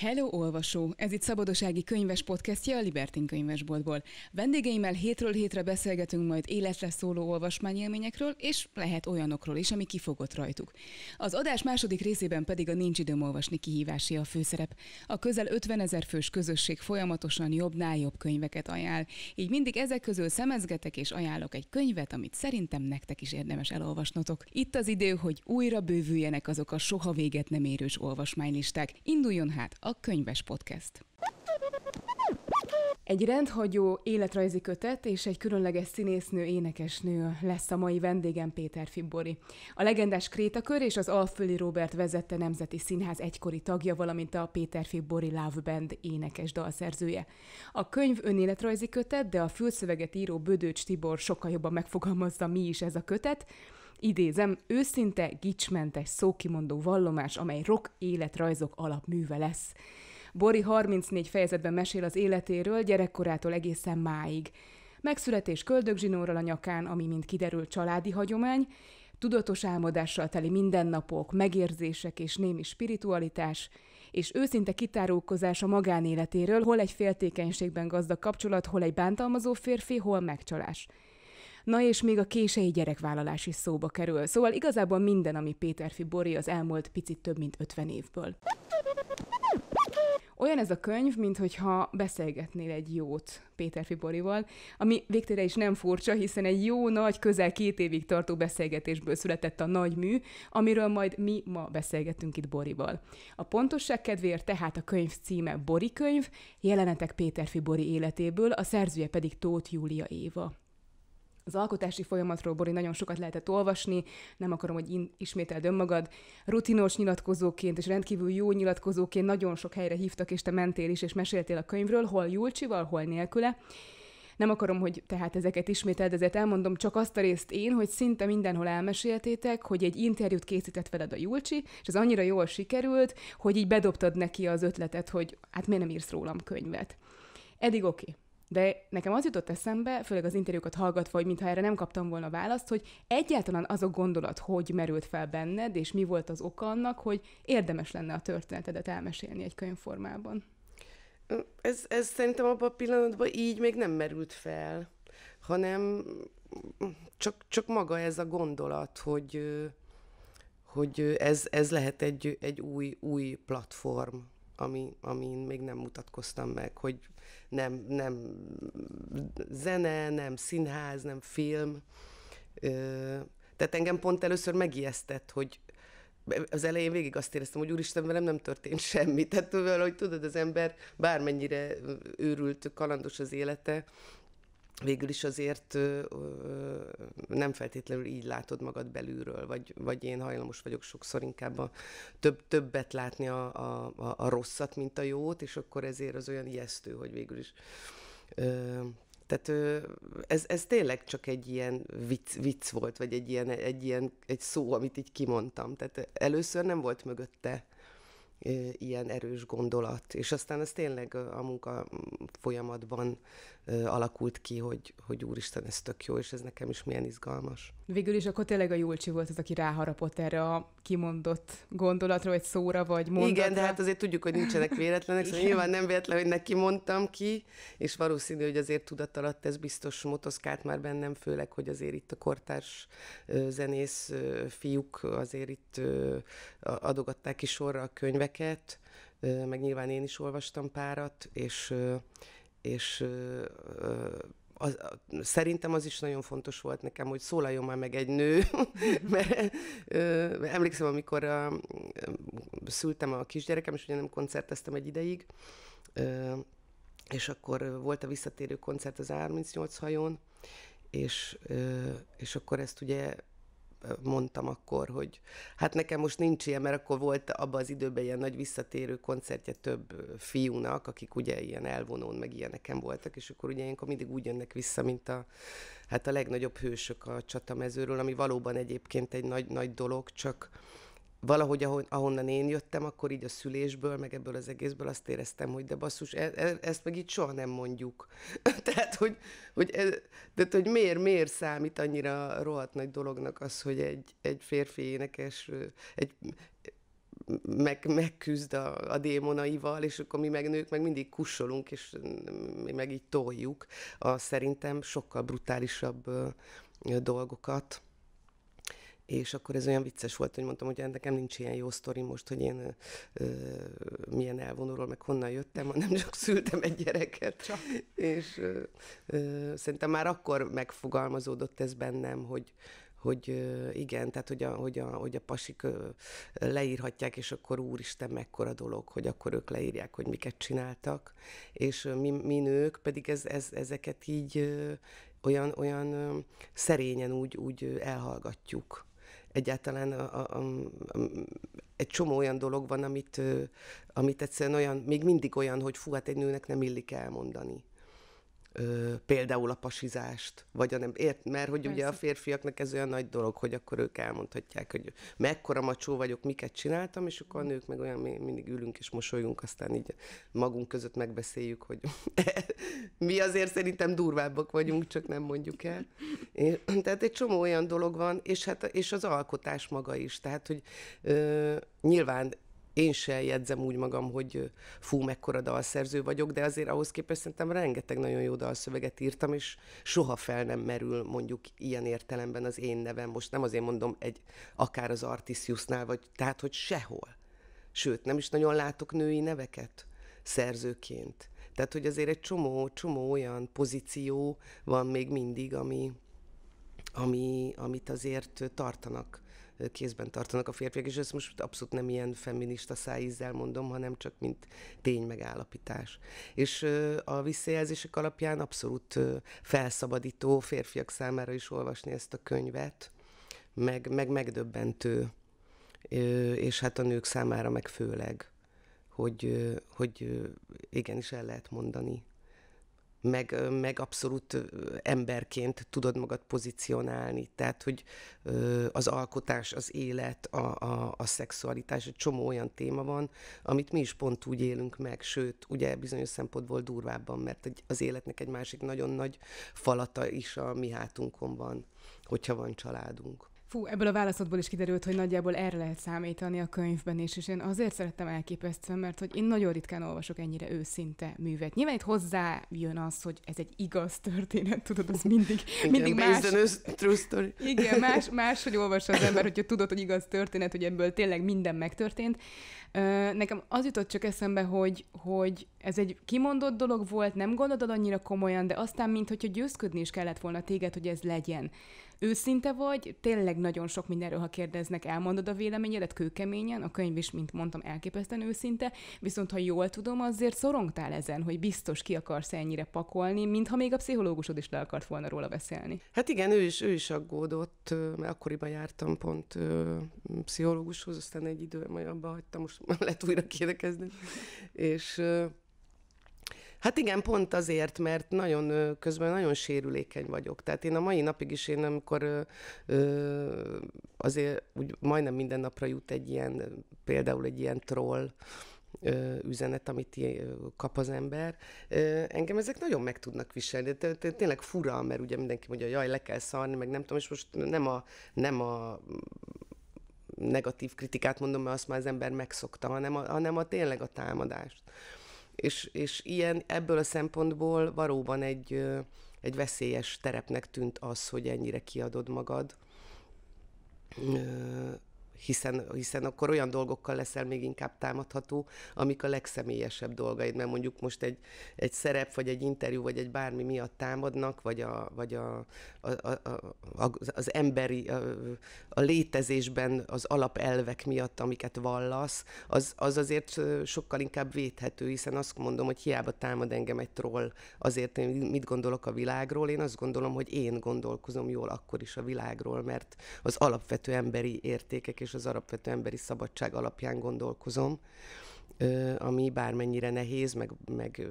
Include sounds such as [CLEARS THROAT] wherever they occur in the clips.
Hello olvasó! Ez itt Szabadosági Könyves podcastja a Libertin könyvesboltból. Vendégeimmel hétről hétre beszélgetünk majd életre szóló olvasmányélményekről, és lehet olyanokról is, ami kifogott rajtuk. Az adás második részében pedig a Nincs időm olvasni kihívási a főszerep. A közel 50 ezer fős közösség folyamatosan jobbnál jobb könyveket ajánl, így mindig ezek közül szemezgetek és ajánlok egy könyvet, amit szerintem nektek is érdemes elolvasnotok. Itt az idő, hogy újra bővüljenek azok a soha véget nem érős olvasmánylisták. Induljon hát a Könyves Podcast. Egy rendhagyó életrajzi kötet és egy különleges színésznő énekesnő lesz a mai vendégem Péter Fibori. A legendás Krétakör és az Alföldi Robert vezette Nemzeti Színház egykori tagja, valamint a Péter Fibori Love Band énekes dalszerzője. A könyv önéletrajzi kötet, de a fülszöveget író Bödőcs Tibor sokkal jobban megfogalmazza, mi is ez a kötet, idézem, őszinte, gicsmentes, szókimondó vallomás, amely rock életrajzok alapműve lesz. Bori 34 fejezetben mesél az életéről gyerekkorától egészen máig. Megszületés köldögzsinórral a nyakán, ami mint kiderül családi hagyomány, tudatos álmodással teli mindennapok, megérzések és némi spiritualitás, és őszinte kitárulkozás a magánéletéről, hol egy féltékenységben gazdag kapcsolat, hol egy bántalmazó férfi, hol megcsalás. Na és még a kései gyerekvállalás is szóba kerül. Szóval igazából minden, ami Péterfi Bori az elmúlt picit több mint 50 évből. Olyan ez a könyv, mintha beszélgetnél egy jót Péter Fiborival, ami végtére is nem furcsa, hiszen egy jó nagy, közel két évig tartó beszélgetésből született a nagy mű, amiről majd mi ma beszélgetünk itt Borival. A pontosság kedvéért tehát a könyv címe Bori könyv, jelenetek Péter Fibori életéből, a szerzője pedig Tóth Júlia Éva. Az alkotási folyamatról Bori nagyon sokat lehetett olvasni, nem akarom, hogy én ismételd önmagad. Rutinos nyilatkozóként és rendkívül jó nyilatkozóként nagyon sok helyre hívtak, és te mentél is, és meséltél a könyvről, hol Julcsival, hol nélküle. Nem akarom, hogy tehát ezeket ismételd, ezért elmondom csak azt a részt én, hogy szinte mindenhol elmeséltétek, hogy egy interjút készített veled a Julcsi, és ez annyira jól sikerült, hogy így bedobtad neki az ötletet, hogy hát miért nem írsz rólam könyvet. Eddig oké. Okay. De nekem az jutott eszembe, főleg az interjúkat hallgatva, hogy mintha erre nem kaptam volna választ, hogy egyáltalán az a gondolat, hogy merült fel benned, és mi volt az oka annak, hogy érdemes lenne a történetedet elmesélni egy könyvformában. Ez, ez szerintem abban a pillanatban így még nem merült fel, hanem csak, csak maga ez a gondolat, hogy, hogy ez, ez lehet egy, egy új, új platform, ami, amin még nem mutatkoztam meg, hogy nem, nem zene, nem színház, nem film. Tehát engem pont először megijesztett, hogy az elején végig azt éreztem, hogy úristen, velem nem történt semmi. Tehát hogy tudod, az ember bármennyire őrült, kalandos az élete, végül is azért ö, ö, nem feltétlenül így látod magad belülről, vagy, vagy én hajlamos vagyok sokszor inkább a több, többet látni a, a, a, a rosszat, mint a jót, és akkor ezért az olyan ijesztő, hogy végül is. Ö, tehát ö, ez, ez tényleg csak egy ilyen vicc, vicc volt, vagy egy ilyen, egy ilyen egy szó, amit így kimondtam. Tehát először nem volt mögötte ilyen erős gondolat. És aztán ez tényleg a munka folyamatban alakult ki, hogy, hogy úristen, ez tök jó, és ez nekem is milyen izgalmas. Végül is akkor tényleg a Julcsi volt az, aki ráharapott erre a kimondott gondolatra, vagy szóra, vagy mondatra. Igen, de hát azért tudjuk, hogy nincsenek véletlenek, szóval [LAUGHS] nyilván nem véletlen, hogy neki mondtam ki, és valószínű, hogy azért tudat alatt ez biztos motoszkált már bennem, főleg, hogy azért itt a kortárs zenész fiúk azért itt adogatták is sorra a könyveket, meg nyilván én is olvastam párat, és és az, szerintem az is nagyon fontos volt nekem, hogy szólaljon már meg egy nő, [LAUGHS] mert ö, emlékszem, amikor a, szültem a kisgyerekem, és ugye nem koncerteztem egy ideig, ö, és akkor volt a visszatérő koncert az 38 hajón, és, ö, és akkor ezt ugye mondtam akkor, hogy hát nekem most nincs ilyen, mert akkor volt abban az időben ilyen nagy visszatérő koncertje több fiúnak, akik ugye ilyen elvonón, meg ilyeneken voltak, és akkor ugye ilyenkor mindig úgy jönnek vissza, mint a, hát a legnagyobb hősök a csatamezőről, ami valóban egyébként egy nagy, nagy dolog, csak valahogy ahonnan én jöttem, akkor így a szülésből, meg ebből az egészből azt éreztem, hogy de basszus, e, e, ezt meg itt soha nem mondjuk. [LAUGHS] tehát, hogy, hogy, e, de, hogy miért, miért számít annyira rohadt nagy dolognak az, hogy egy, egy férfi énekes, egy meg, megküzd a, a démonaival, és akkor mi meg nők meg mindig kussolunk, és mi meg így toljuk a szerintem sokkal brutálisabb dolgokat és akkor ez olyan vicces volt, hogy mondtam, hogy hát nekem nincs ilyen jó sztori most, hogy én ö, milyen elvonulról, meg honnan jöttem, hanem [LAUGHS] csak szültem egy gyereket. Csak. És ö, ö, szerintem már akkor megfogalmazódott ez bennem, hogy, hogy igen, tehát hogy a, hogy a, hogy a pasik leírhatják, és akkor úristen, mekkora dolog, hogy akkor ők leírják, hogy miket csináltak, és mi, mi nők pedig ez, ez, ezeket így olyan, olyan szerényen úgy, úgy elhallgatjuk egyáltalán a, a, a, egy csomó olyan dolog van, amit, amit egyszerűen olyan, még mindig olyan, hogy fú, hát egy nőnek nem illik elmondani ö, például a pasizást, vagy a nem, ért, mert hogy Persze. ugye a férfiaknak ez olyan nagy dolog, hogy akkor ők elmondhatják, hogy mekkora macsó vagyok, miket csináltam, és akkor a nők meg olyan, mi mindig ülünk és mosolyunk, aztán így magunk között megbeszéljük, hogy [LAUGHS] mi azért szerintem durvábbak vagyunk, csak nem mondjuk el. Én, [CLEARS THROAT] tehát egy csomó olyan dolog van, és, hát, és az alkotás maga is, tehát hogy ö, nyilván én se jegyzem úgy magam, hogy fú, mekkora dalszerző vagyok, de azért ahhoz képest szerintem rengeteg nagyon jó dalszöveget írtam, és soha fel nem merül mondjuk ilyen értelemben az én nevem. Most nem azért mondom, egy, akár az Artisiusnál, vagy tehát, hogy sehol. Sőt, nem is nagyon látok női neveket szerzőként. Tehát, hogy azért egy csomó, csomó olyan pozíció van még mindig, ami, ami, amit azért tartanak kézben tartanak a férfiak, és ezt most abszolút nem ilyen feminista szájízzel mondom, hanem csak mint tény megállapítás. És a visszajelzések alapján abszolút felszabadító férfiak számára is olvasni ezt a könyvet, meg, meg megdöbbentő, és hát a nők számára meg főleg, hogy, hogy igenis el lehet mondani meg, meg abszolút emberként tudod magad pozícionálni. Tehát, hogy az alkotás, az élet, a, a, a szexualitás, egy csomó olyan téma van, amit mi is pont úgy élünk meg, sőt, ugye bizonyos szempontból durvábban, mert az életnek egy másik nagyon nagy falata is a mi hátunkon van, hogyha van családunk. Fú, ebből a válaszodból is kiderült, hogy nagyjából erre lehet számítani a könyvben is, és én azért szerettem elképesztően, mert hogy én nagyon ritkán olvasok ennyire őszinte művet. Nyilván itt hozzá jön az, hogy ez egy igaz történet, tudod, az mindig, [LAUGHS] Igen, mindig más. True story. [LAUGHS] Igen, más, [LAUGHS] más, hogy olvas az ember, hogyha tudod, hogy igaz történet, hogy ebből tényleg minden megtörtént. Nekem az jutott csak eszembe, hogy, hogy ez egy kimondott dolog volt, nem gondolod annyira komolyan, de aztán, mintha győzködni is kellett volna téged, hogy ez legyen őszinte vagy, tényleg nagyon sok mindenről, ha kérdeznek, elmondod a véleményedet kőkeményen, a könyv is, mint mondtam, elképesztően őszinte, viszont ha jól tudom, azért szorongtál ezen, hogy biztos ki akarsz ennyire pakolni, mintha még a pszichológusod is le akart volna róla beszélni. Hát igen, ő is, ő is aggódott, mert akkoriban jártam pont pszichológushoz, aztán egy idő majd abba hagytam, most [LAUGHS] lehet újra kéne És Hát igen, pont azért, mert nagyon közben nagyon sérülékeny vagyok. Tehát én a mai napig is én, amikor ö, azért úgy majdnem minden napra jut egy ilyen, például egy ilyen troll, üzenet, amit kap az ember. Engem ezek nagyon meg tudnak viselni. Tényleg fura, mert ugye mindenki mondja, jaj, le kell szarni, meg nem tudom, és most nem a, nem a negatív kritikát mondom, mert azt már az ember megszokta, hanem a, hanem a tényleg a támadást és, és ilyen ebből a szempontból valóban egy, egy veszélyes terepnek tűnt az, hogy ennyire kiadod magad hiszen, hiszen akkor olyan dolgokkal leszel még inkább támadható, amik a legszemélyesebb dolgaid, mert mondjuk most egy, egy szerep, vagy egy interjú, vagy egy bármi miatt támadnak, vagy, a, vagy a, a, a, a, az emberi, a, a létezésben az alapelvek miatt, amiket vallasz, az, az azért sokkal inkább védhető, hiszen azt mondom, hogy hiába támad engem egy troll azért, én mit gondolok a világról, én azt gondolom, hogy én gondolkozom jól akkor is a világról, mert az alapvető emberi értékek és és az alapvető emberi szabadság alapján gondolkozom, ami bármennyire nehéz, meg, meg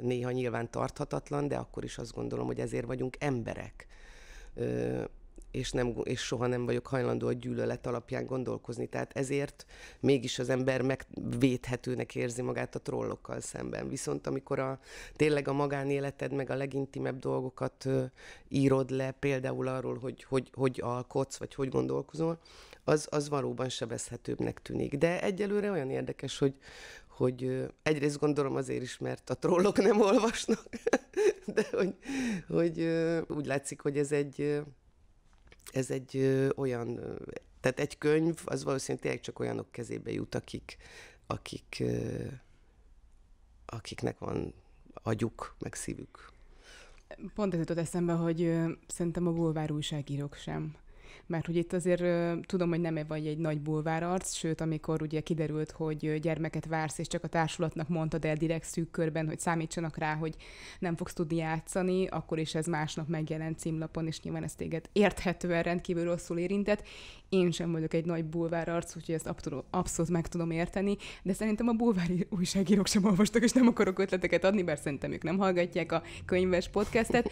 néha nyilván tarthatatlan, de akkor is azt gondolom, hogy ezért vagyunk emberek és, nem, és soha nem vagyok hajlandó a gyűlölet alapján gondolkozni. Tehát ezért mégis az ember megvédhetőnek érzi magát a trollokkal szemben. Viszont amikor a, tényleg a magánéleted, meg a legintimebb dolgokat ö, írod le, például arról, hogy hogy, hogy alkotsz, vagy hogy gondolkozol, az, az valóban sebezhetőbbnek tűnik. De egyelőre olyan érdekes, hogy, hogy egyrészt gondolom azért is, mert a trollok nem olvasnak, [LAUGHS] de hogy, hogy úgy látszik, hogy ez egy ez egy ö, olyan, tehát egy könyv, az valószínűleg tényleg csak olyanok kezébe jut, akik, akik, ö, akiknek van agyuk, meg szívük. Pont ez jutott eszembe, hogy ö, szerintem a bulvár újságírók sem mert hogy itt azért tudom, hogy nem vagy egy nagy bulvárarc, sőt, amikor ugye kiderült, hogy gyermeket vársz, és csak a társulatnak mondtad el direkt szűk körben, hogy számítsanak rá, hogy nem fogsz tudni játszani, akkor is ez másnap megjelent címlapon, és nyilván ez téged érthetően rendkívül rosszul érintett. Én sem vagyok egy nagy bulvárarc, úgyhogy ezt abszolút, abszolút meg tudom érteni, de szerintem a bulvári [LAUGHS] újságírók sem olvastak, és nem akarok ötleteket adni, mert szerintem ők nem hallgatják a könyves podcastet,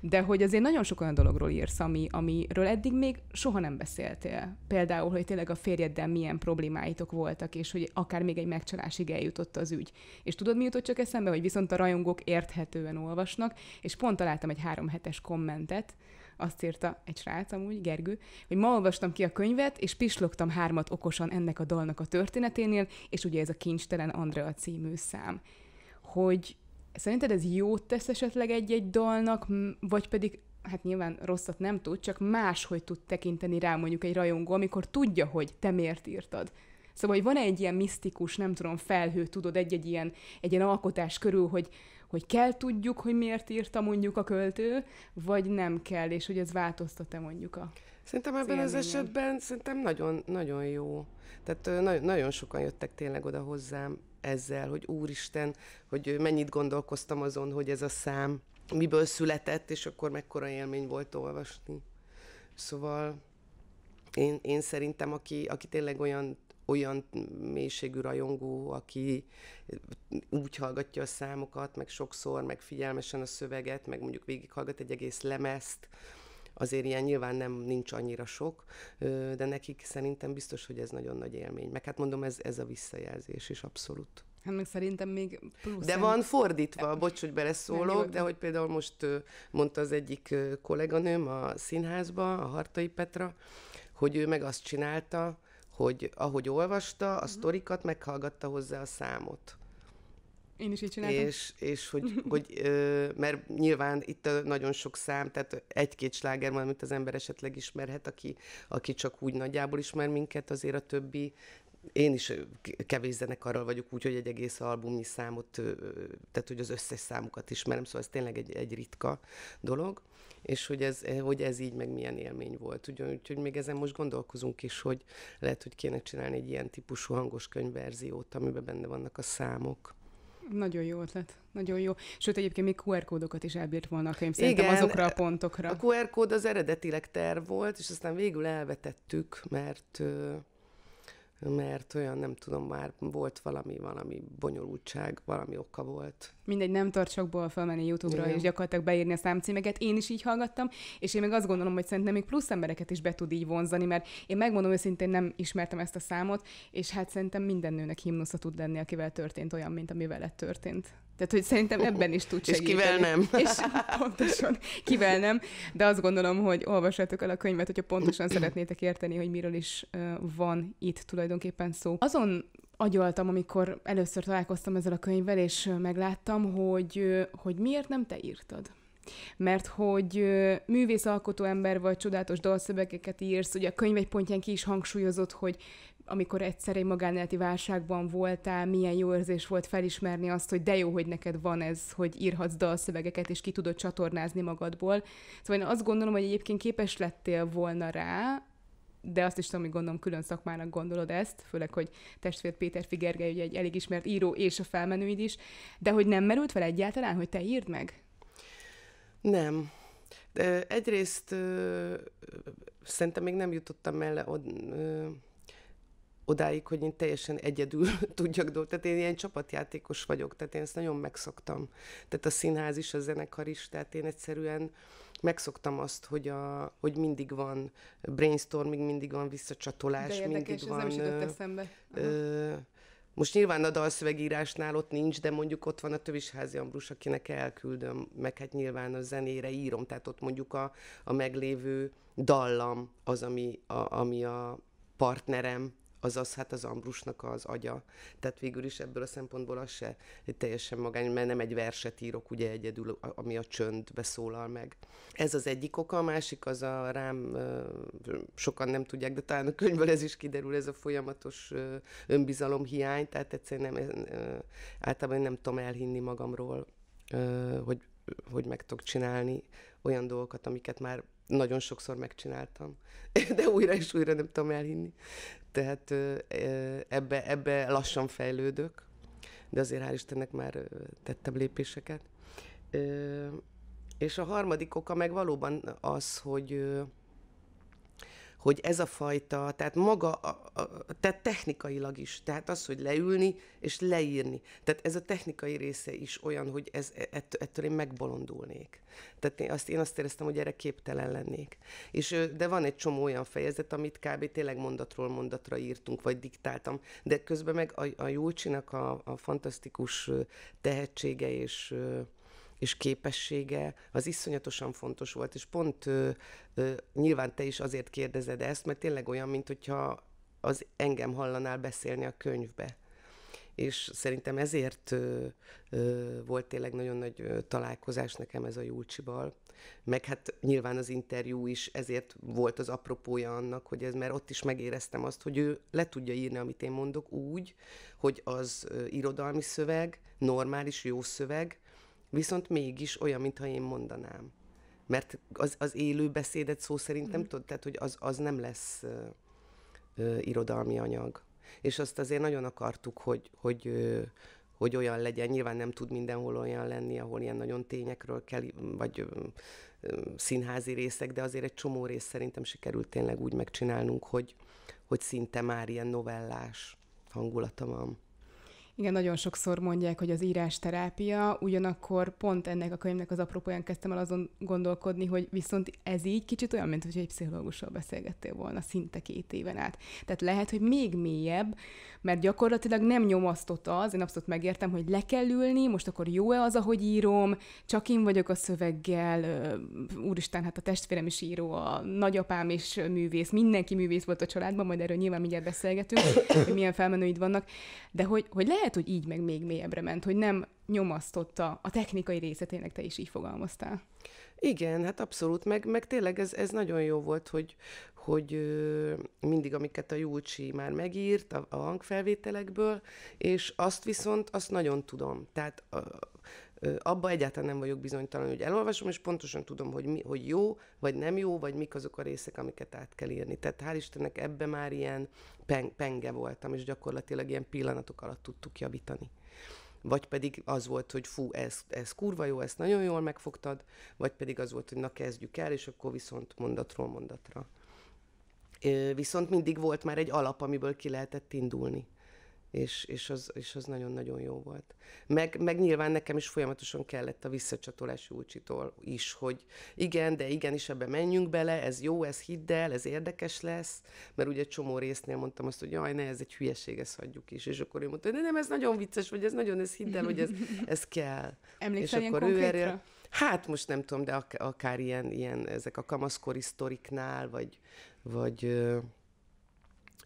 de hogy azért nagyon sok olyan dologról írsz, ami, amiről eddig még soha nem beszéltél. Például, hogy tényleg a férjeddel milyen problémáitok voltak, és hogy akár még egy megcsalásig eljutott az ügy. És tudod, mi jutott csak eszembe, hogy viszont a rajongók érthetően olvasnak, és pont találtam egy három hetes kommentet, azt írta egy srác amúgy, Gergő, hogy ma olvastam ki a könyvet, és pislogtam hármat okosan ennek a dalnak a történeténél, és ugye ez a kincstelen Andrea című szám. Hogy Szerinted ez jót tesz esetleg egy-egy dalnak, vagy pedig hát nyilván rosszat nem tud, csak máshogy tud tekinteni rá mondjuk egy rajongó, amikor tudja, hogy te miért írtad. Szóval, hogy van egy ilyen misztikus, nem tudom, felhő, tudod, egy-egy ilyen, egy ilyen alkotás körül, hogy, hogy kell tudjuk, hogy miért írta mondjuk a költő, vagy nem kell, és hogy ez változtat-e mondjuk a... Szerintem ebben az esetben szerintem nagyon, nagyon jó. Tehát na- nagyon sokan jöttek tényleg oda hozzám ezzel, hogy úristen, hogy mennyit gondolkoztam azon, hogy ez a szám miből született, és akkor mekkora élmény volt olvasni. Szóval én, én szerintem, aki, aki tényleg olyan, olyan mélységű rajongó, aki úgy hallgatja a számokat, meg sokszor, meg figyelmesen a szöveget, meg mondjuk végighallgat egy egész lemezt, azért ilyen nyilván nem nincs annyira sok, de nekik szerintem biztos, hogy ez nagyon nagy élmény. Meg hát mondom, ez, ez a visszajelzés is abszolút. Hát meg szerintem még plusz... De van fordítva, bocs, hogy beleszólok, de hogy például most mondta az egyik kolléganőm a színházba, a Hartai Petra, hogy ő meg azt csinálta, hogy ahogy olvasta a mhm. sztorikat, meghallgatta hozzá a számot. Én is így csináltam. És, és hogy, [LAUGHS] hogy ö, mert nyilván itt nagyon sok szám, tehát egy-két sláger van, amit az ember esetleg ismerhet, aki, aki csak úgy nagyjából ismer minket, azért a többi én is kevés zenekarral vagyok, úgyhogy egy egész albumnyi számot, tehát hogy az összes számukat ismerem, szóval ez tényleg egy, egy ritka dolog, és hogy ez, eh, hogy ez így meg milyen élmény volt. Ugyan, úgyhogy még ezen most gondolkozunk is, hogy lehet, hogy kéne csinálni egy ilyen típusú hangos könyvverziót, amiben benne vannak a számok. Nagyon jó ötlet, nagyon jó. Sőt, egyébként még QR kódokat is elbírt volna a könyv, szerintem Igen, azokra a pontokra. A QR kód az eredetileg terv volt, és aztán végül elvetettük, mert mert olyan, nem tudom, már volt valami, valami bonyolultság, valami oka volt. Mindegy, nem tart sokból felmenni YouTube-ra, Igen. és gyakorlatilag beírni a számcímeket. Én is így hallgattam, és én még azt gondolom, hogy szerintem még plusz embereket is be tud így vonzani, mert én megmondom őszintén, nem ismertem ezt a számot, és hát szerintem minden nőnek himnusza tud lenni, akivel történt olyan, mint ami veled történt. Tehát, hogy szerintem ebben is tud segíteni. És kivel nem. [LAUGHS] És pontosan, kivel nem, de azt gondolom, hogy olvassátok el a könyvet, hogyha pontosan szeretnétek érteni, hogy miről is van itt tulajdonképpen szó. Azon agyaltam, amikor először találkoztam ezzel a könyvvel, és megláttam, hogy, hogy miért nem te írtad. Mert hogy alkotó ember vagy, csodálatos dalszövegeket írsz, ugye a könyv egy pontján ki is hangsúlyozott, hogy amikor egyszer egy magánéleti válságban voltál, milyen jó érzés volt felismerni azt, hogy de jó, hogy neked van ez, hogy írhatsz dalszövegeket, és ki tudod csatornázni magadból. Szóval én azt gondolom, hogy egyébként képes lettél volna rá, de azt is tudom, hogy gondolom külön szakmának gondolod ezt, főleg, hogy testvér Péter Figergely, ugye egy elég ismert író, és a felmenőid is, de hogy nem merült fel egyáltalán, hogy te írd meg? Nem. De egyrészt ö, szerintem még nem jutottam el od, ö, odáig, hogy én teljesen egyedül [LAUGHS] tudjak dolgozni. Tehát én ilyen csapatjátékos vagyok, tehát én ezt nagyon megszoktam. Tehát a színház is, a zenekar is, tehát én egyszerűen megszoktam azt, hogy, a, hogy mindig van brainstorming, mindig van visszacsatolás, De érdekes, mindig van... ez nem is most nyilván a dalszövegírásnál ott nincs, de mondjuk ott van a Tövisházi Ambrus, akinek elküldöm, meg hát nyilván a zenére írom, tehát ott mondjuk a, a meglévő dallam az, ami a, ami a partnerem, azaz hát az Ambrusnak az agya. Tehát végül is ebből a szempontból az se teljesen magány, mert nem egy verset írok ugye egyedül, ami a csöndbe szólal meg. Ez az egyik oka, a másik az a rám, sokan nem tudják, de talán a könyvből ez is kiderül, ez a folyamatos önbizalom hiány, tehát egyszerűen nem, általában nem tudom elhinni magamról, hogy, hogy meg tudok csinálni olyan dolgokat, amiket már nagyon sokszor megcsináltam, [LAUGHS] de újra és újra nem tudom elhinni. Tehát ebbe, ebbe lassan fejlődök, de azért hál' Istennek már tettem lépéseket. És a harmadik oka meg valóban az, hogy hogy ez a fajta, tehát maga, a, a, tehát technikailag is, tehát az, hogy leülni és leírni. Tehát ez a technikai része is olyan, hogy ez, e, ett, ettől én megbolondulnék. Tehát én azt, én azt éreztem, hogy erre képtelen lennék. És, de van egy csomó olyan fejezet, amit kb. tényleg mondatról mondatra írtunk, vagy diktáltam, de közben meg a, a Jócsinak a, a fantasztikus tehetsége és és képessége, az iszonyatosan fontos volt, és pont ö, ö, nyilván te is azért kérdezed ezt, mert tényleg olyan, mint hogyha az engem hallanál beszélni a könyvbe. És szerintem ezért ö, ö, volt tényleg nagyon nagy találkozás nekem ez a Júlcsival, meg hát nyilván az interjú is ezért volt az apropója annak, hogy ez, mert ott is megéreztem azt, hogy ő le tudja írni, amit én mondok úgy, hogy az ö, irodalmi szöveg, normális, jó szöveg, viszont mégis olyan, mintha én mondanám. Mert az, az élő beszédet szó szerint nem mm. tudod, tehát hogy az, az nem lesz ö, ö, irodalmi anyag. És azt azért nagyon akartuk, hogy, hogy, ö, hogy olyan legyen. Nyilván nem tud mindenhol olyan lenni, ahol ilyen nagyon tényekről kell, vagy ö, ö, színházi részek, de azért egy csomó rész szerintem sikerült tényleg úgy megcsinálnunk, hogy, hogy szinte már ilyen novellás hangulata van. Igen, nagyon sokszor mondják, hogy az írás terápia, ugyanakkor pont ennek a könyvnek az apropóján kezdtem el azon gondolkodni, hogy viszont ez így kicsit olyan, mint hogy egy pszichológussal beszélgettél volna szinte két éven át. Tehát lehet, hogy még mélyebb, mert gyakorlatilag nem nyomasztott az, én abszolút megértem, hogy le kell ülni, most akkor jó-e az, ahogy írom, csak én vagyok a szöveggel, úristen, hát a testvérem is író, a nagyapám is művész, mindenki művész volt a családban, majd erről nyilván mindjárt beszélgetünk, hogy milyen felmenőid vannak, de hogy, hogy lehet, lehet, hogy így meg még mélyebbre ment, hogy nem nyomasztotta a technikai részetének, tényleg te is így fogalmaztál. Igen, hát abszolút, meg, meg tényleg ez, ez nagyon jó volt, hogy, hogy mindig, amiket a Júlcsi már megírt a, a hangfelvételekből, és azt viszont, azt nagyon tudom. Tehát a, abba egyáltalán nem vagyok bizonytalan, hogy elolvasom, és pontosan tudom, hogy, mi, hogy jó, vagy nem jó, vagy mik azok a részek, amiket át kell írni. Tehát hál' Istennek ebbe már ilyen pen, penge voltam, és gyakorlatilag ilyen pillanatok alatt tudtuk javítani. Vagy pedig az volt, hogy fú, ez, ez kurva jó, ezt nagyon jól megfogtad, vagy pedig az volt, hogy na kezdjük el, és akkor viszont mondatról mondatra. Viszont mindig volt már egy alap, amiből ki lehetett indulni és, és, az, és az nagyon-nagyon jó volt. Meg, meg nyilván nekem is folyamatosan kellett a visszacsatolás Júcsitól is, hogy igen, de is ebbe menjünk bele, ez jó, ez hidd el, ez érdekes lesz, mert ugye egy csomó résznél mondtam azt, hogy jaj, ne, ez egy hülyeség, ezt hagyjuk is, és akkor ő mondta, de nem, ez nagyon vicces, vagy ez nagyon, ez hidd el, hogy ez, [LAUGHS] ez kell. Emlékszel és akkor konkrétra? ő erre, Hát most nem tudom, de ak- akár ilyen, ilyen ezek a kamaszkori sztoriknál, vagy, vagy ö,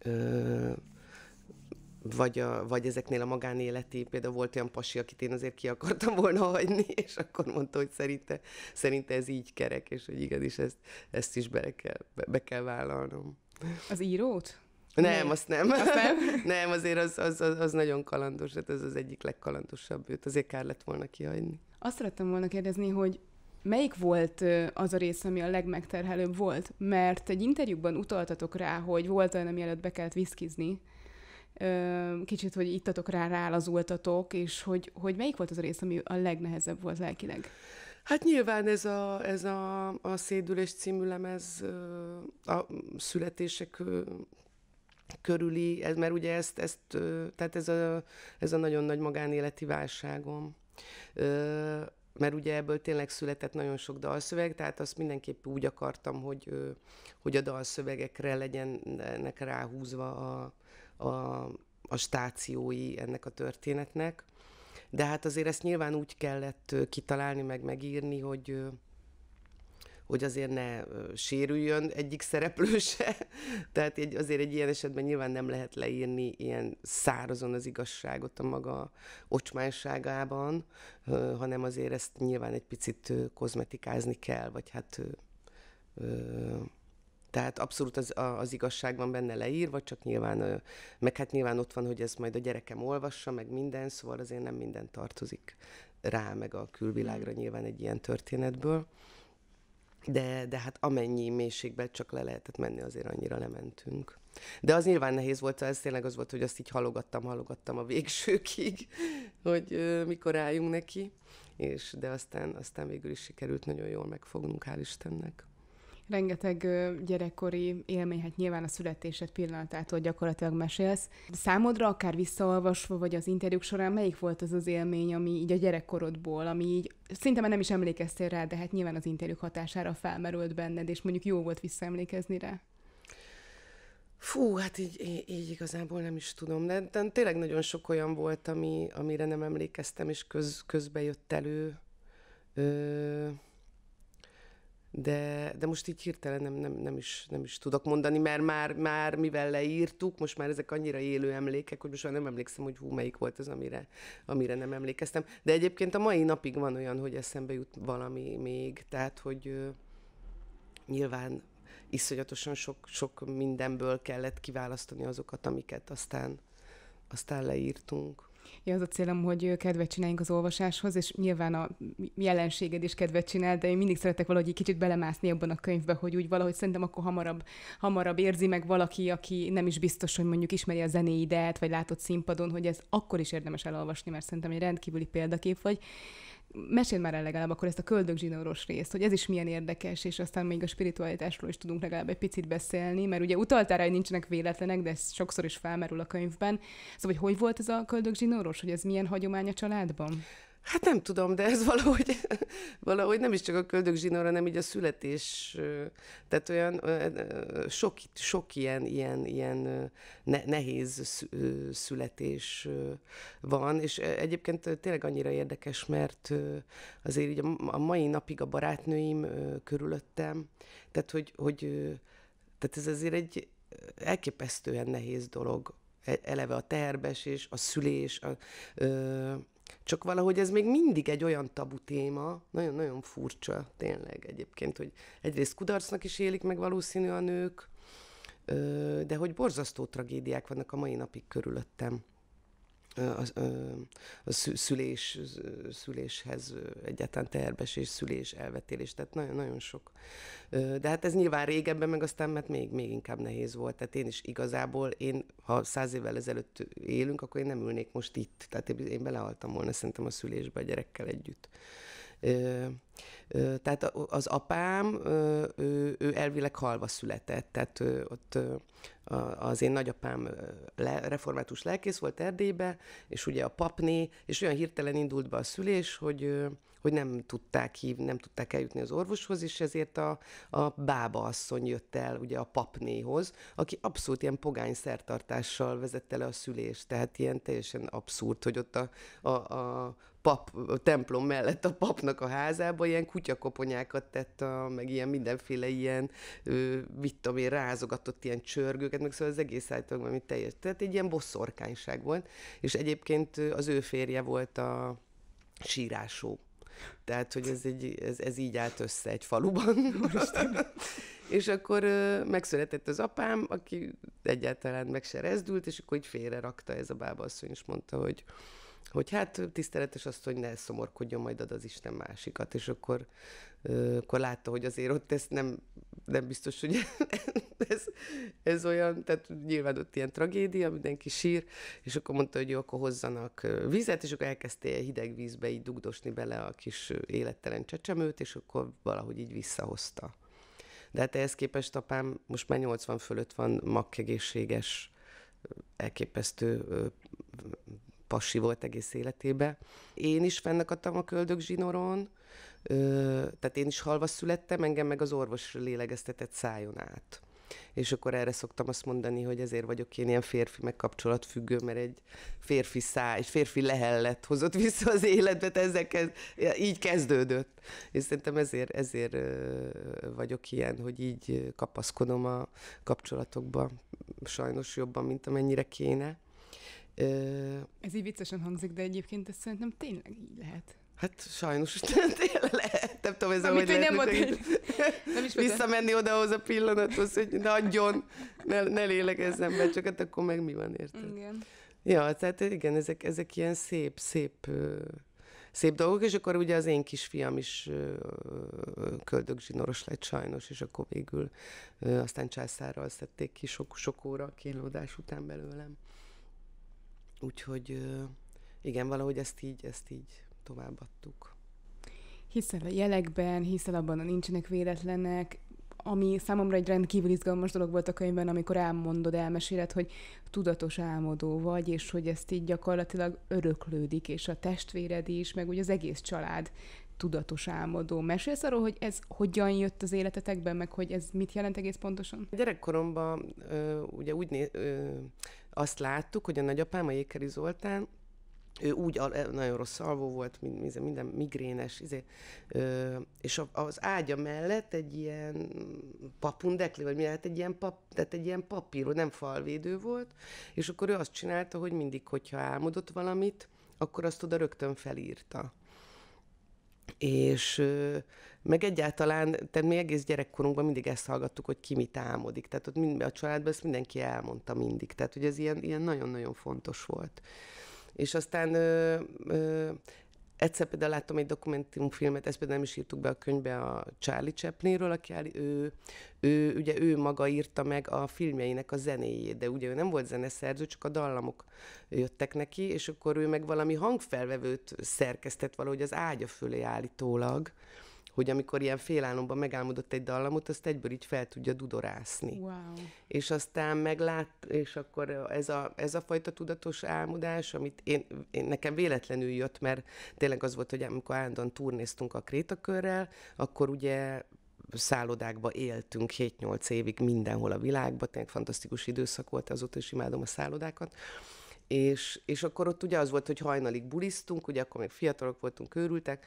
ö, vagy, a, vagy ezeknél a magánéleti, például volt olyan pasi, akit én azért ki akartam volna hagyni, [LAUGHS] és akkor mondta, hogy szerinte, szerinte ez így kerek, és hogy igenis ezt, ezt is bele kell, be, be kell vállalnom. Az írót? Nem, nem, azt nem. Azt nem? [LAUGHS] nem, azért az, az, az, az nagyon kalandos, hát ez az egyik legkalandosabb, őt azért kár lett volna kihagyni. Azt szerettem volna kérdezni, hogy melyik volt az a rész, ami a legmegterhelőbb volt? Mert egy interjúban utaltatok rá, hogy volt olyan, ami előtt be kellett viszkizni, kicsit, hogy ittatok rá, rálazultatok, és hogy, hogy melyik volt az a rész, ami a legnehezebb volt lelkileg? Hát nyilván ez a, ez a, a Szédülés című lemez a születések körüli, ez, mert ugye ezt, ezt tehát ez a, ez a nagyon nagy magánéleti válságom mert ugye ebből tényleg született nagyon sok dalszöveg, tehát azt mindenképp úgy akartam, hogy, hogy a dalszövegekre legyenek ráhúzva a, a, a stációi ennek a történetnek. De hát azért ezt nyilván úgy kellett kitalálni, meg megírni, hogy hogy azért ne sérüljön egyik szereplő [LAUGHS] se. Tehát egy, azért egy ilyen esetben nyilván nem lehet leírni ilyen szárazon az igazságot a maga ocsmányságában, hanem azért ezt nyilván egy picit kozmetikázni kell, vagy hát tehát abszolút az, az igazság van benne leírva, csak nyilván, meg hát nyilván ott van, hogy ez majd a gyerekem olvassa, meg minden, szóval azért nem minden tartozik rá, meg a külvilágra hmm. nyilván egy ilyen történetből. De, de hát amennyi mélységbe csak le lehetett menni, azért annyira lementünk. De az nyilván nehéz volt, ez tényleg az volt, hogy azt így halogattam, halogattam a végsőkig, [LAUGHS] hogy ö, mikor álljunk neki, és de aztán, aztán végül is sikerült nagyon jól megfognunk, hál' Istennek rengeteg gyerekkori élmény, hát nyilván a születésed pillanatától gyakorlatilag mesélsz. Számodra akár visszaolvasva, vagy az interjúk során melyik volt az az élmény, ami így a gyerekkorodból, ami így szinte már nem is emlékeztél rá, de hát nyilván az interjúk hatására felmerült benned, és mondjuk jó volt visszaemlékezni rá? Fú, hát így, így igazából nem is tudom, de, de tényleg nagyon sok olyan volt, ami, amire nem emlékeztem, és köz, közbe jött elő. Ö- de, de most így hirtelen nem, nem, nem, is, nem is tudok mondani, mert már, már mivel leírtuk, most már ezek annyira élő emlékek, hogy most már nem emlékszem, hogy hú, melyik volt az, amire, amire nem emlékeztem. De egyébként a mai napig van olyan, hogy eszembe jut valami még, tehát hogy ö, nyilván iszonyatosan sok, sok mindenből kellett kiválasztani azokat, amiket aztán, aztán leírtunk. Ja, az a célom, hogy kedvet csináljunk az olvasáshoz, és nyilván a jelenséged is kedvet csinál, de én mindig szeretek valahogy egy kicsit belemászni abban a könyvbe, hogy úgy valahogy szerintem akkor hamarabb, hamarabb érzi meg valaki, aki nem is biztos, hogy mondjuk ismeri a zenéidet, vagy látott színpadon, hogy ez akkor is érdemes elolvasni, mert szerintem egy rendkívüli példakép vagy mesél már el legalább akkor ezt a köldögzsinóros részt, hogy ez is milyen érdekes, és aztán még a spiritualitásról is tudunk legalább egy picit beszélni, mert ugye utaltál rá, hogy nincsenek véletlenek, de ez sokszor is felmerül a könyvben. Szóval, hogy hogy volt ez a köldögzsinóros, hogy ez milyen hagyomány a családban? Hát nem tudom, de ez valahogy, [LAUGHS] valahogy nem is csak a köldök zsinóra, hanem így a születés, tehát olyan sok, sok ilyen, ilyen, ilyen nehéz születés van, és egyébként tényleg annyira érdekes, mert azért így a mai napig a barátnőim körülöttem, tehát hogy, hogy tehát ez azért egy elképesztően nehéz dolog, e, eleve a és a szülés, a, csak valahogy ez még mindig egy olyan tabu téma, nagyon-nagyon furcsa tényleg egyébként, hogy egyrészt kudarcnak is élik meg valószínű a nők, de hogy borzasztó tragédiák vannak a mai napig körülöttem a, a szülés, szüléshez egyáltalán és szülés, elvetélés, tehát nagyon-nagyon sok. De hát ez nyilván régebben, meg aztán mert még, még inkább nehéz volt. Tehát én is igazából, én, ha száz évvel ezelőtt élünk, akkor én nem ülnék most itt. Tehát én belehaltam volna szerintem a szülésbe a gyerekkel együtt. Tehát az apám, ő, ő elvileg halva született, tehát ott az én nagyapám református lelkész volt Erdélybe, és ugye a papné, és olyan hirtelen indult be a szülés, hogy, hogy nem tudták hívni, nem tudták eljutni az orvoshoz, és ezért a, a bába asszony jött el ugye a papnéhoz, aki abszolút ilyen pogány szertartással vezette le a szülést, tehát ilyen teljesen abszurd, hogy ott a, a, a, pap a templom mellett a papnak a házába ilyen kutyakoponyákat tett, a, meg ilyen mindenféle ilyen, ö, én, rázogatott ilyen csörgőket, meg szóval az egész állítólag valami teljes. Tehát egy ilyen bosszorkányság volt, és egyébként az ő férje volt a sírásó. Tehát, hogy ez, egy, ez, ez így állt össze egy faluban. [LAUGHS] és akkor ö, megszületett az apám, aki egyáltalán meg se rezdült, és akkor így félre rakta ez a asszony, és mondta, hogy hogy hát tiszteletes azt, hogy ne szomorkodjon, majd ad az Isten másikat, és akkor, akkor látta, hogy azért ott ezt nem, nem biztos, hogy [LAUGHS] ez, ez olyan, tehát nyilván ott ilyen tragédia, mindenki sír, és akkor mondta, hogy jó, akkor hozzanak vizet, és akkor elkezdte hideg vízbe így dugdosni bele a kis élettelen csecsemőt, és akkor valahogy így visszahozta. De hát ehhez képest apám most már 80 fölött van makkegészséges, elképesztő pasi volt egész életében. Én is fennakadtam a köldök zsinoron, ö, tehát én is halva születtem, engem meg az orvos lélegeztetett szájon át. És akkor erre szoktam azt mondani, hogy ezért vagyok én ilyen férfi meg függő, mert egy férfi száj, egy férfi lehellet hozott vissza az életbe, ezzel így kezdődött. És szerintem ezért, ezért vagyok ilyen, hogy így kapaszkodom a kapcsolatokba, sajnos jobban, mint amennyire kéne. Ö... Ez így viccesen hangzik, de egyébként ez szerintem tényleg így lehet. Hát sajnos, [LAUGHS] tényleg lehet, nem tudom, ez Amit a nem, hogy... [LAUGHS] nem is visszamenni az a pillanathoz, hogy nagyon adjon, ne, ne lélegezzem be, csak hát akkor meg mi van, érted? Igen. Ja, tehát igen, ezek, ezek ilyen szép, szép szép dolgok, és akkor ugye az én kisfiam is köldögzsinoros lett sajnos, és akkor végül aztán császárral szedték ki sok, sok óra kínlódás után belőlem. Úgyhogy igen, valahogy ezt így, ezt így továbbadtuk. Hiszel a jelekben, hiszel abban, hogy nincsenek véletlenek, ami számomra egy rendkívül izgalmas dolog volt a könyvben, amikor elmondod, elmeséled, hogy tudatos álmodó vagy, és hogy ezt így gyakorlatilag öröklődik, és a testvéred is, meg úgy az egész család tudatos álmodó. Mesélsz arról, hogy ez hogyan jött az életetekben, meg hogy ez mit jelent egész pontosan? Gyerekkoromban ö, ugye úgy néz. ö, azt láttuk, hogy a nagyapám, a Jékeri Zoltán, ő úgy e- nagyon rossz alvó volt, minden, minden migrénes, izé, ö, és az ágya mellett egy ilyen papundekli, vagy mi lehet, egy ilyen, pap, tehát egy ilyen papír, nem falvédő volt, és akkor ő azt csinálta, hogy mindig, hogyha álmodott valamit, akkor azt oda rögtön felírta és meg egyáltalán, tehát mi egész gyerekkorunkban mindig ezt hallgattuk, hogy ki mit álmodik. Tehát ott mind, a családban ezt mindenki elmondta mindig. Tehát, hogy ez ilyen, ilyen nagyon-nagyon fontos volt. És aztán ö, ö, egyszer például láttam egy dokumentumfilmet, ezt például nem is írtuk be a könyvbe a Charlie Chaplinről, aki áll, ő, ő, ugye ő maga írta meg a filmjeinek a zenéjét, de ugye ő nem volt zeneszerző, csak a dallamok jöttek neki, és akkor ő meg valami hangfelvevőt szerkesztett valahogy az ágya fölé állítólag, hogy amikor ilyen félálomban megálmodott egy dallamot, azt egyből így fel tudja dudorászni. Wow. És aztán meglát, és akkor ez a, ez a fajta tudatos álmodás, amit én, én, nekem véletlenül jött, mert tényleg az volt, hogy amikor állandóan turnéztunk a Krétakörrel, akkor ugye szállodákba éltünk 7-8 évig mindenhol a világban, tényleg fantasztikus időszak volt, azóta is imádom a szállodákat, és, és akkor ott ugye az volt, hogy hajnalig bulisztunk, ugye akkor még fiatalok voltunk, őrültek,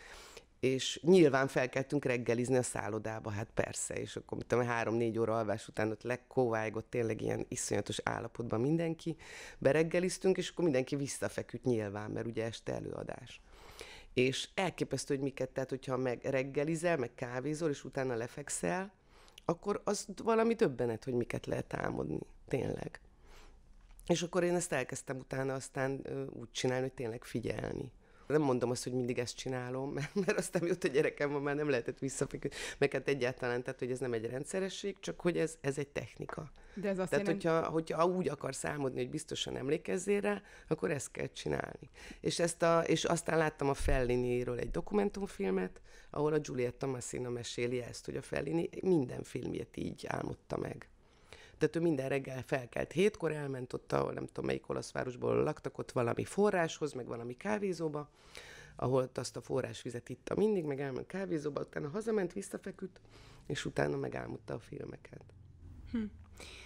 és nyilván felkeltünk reggelizni a szállodába, hát persze, és akkor mit tudom, három-négy óra alvás után ott legkóvájgott tényleg ilyen iszonyatos állapotban mindenki, bereggeliztünk, és akkor mindenki visszafeküdt nyilván, mert ugye este előadás. És elképesztő, hogy miket, tehát hogyha meg reggelizel, meg kávézol, és utána lefekszel, akkor az valami többenet, hogy miket lehet támadni, tényleg. És akkor én ezt elkezdtem utána aztán úgy csinálni, hogy tényleg figyelni nem mondom azt, hogy mindig ezt csinálom, [LAUGHS] mert, mert aztán jött a gyerekem, ma már nem lehetett visszafeküdni, meg hát egyáltalán, tehát hogy ez nem egy rendszeresség, csak hogy ez, ez egy technika. De ez azt tehát, jelent... hogyha, hogyha úgy akarsz álmodni, hogy biztosan emlékezzél rá, akkor ezt kell csinálni. És, ezt a, és aztán láttam a Fellini-ről egy dokumentumfilmet, ahol a Giulietta Massina meséli ezt, hogy a Fellini minden filmjét így álmodta meg. Tehát ő minden reggel felkelt hétkor, elment ott, ahol nem tudom melyik olasz városból laktak, ott valami forráshoz, meg valami kávézóba, ahol azt a forrásvizet itta mindig, meg elment kávézóba, utána hazament, visszafeküdt, és utána megálmodta a filmeket. Hm.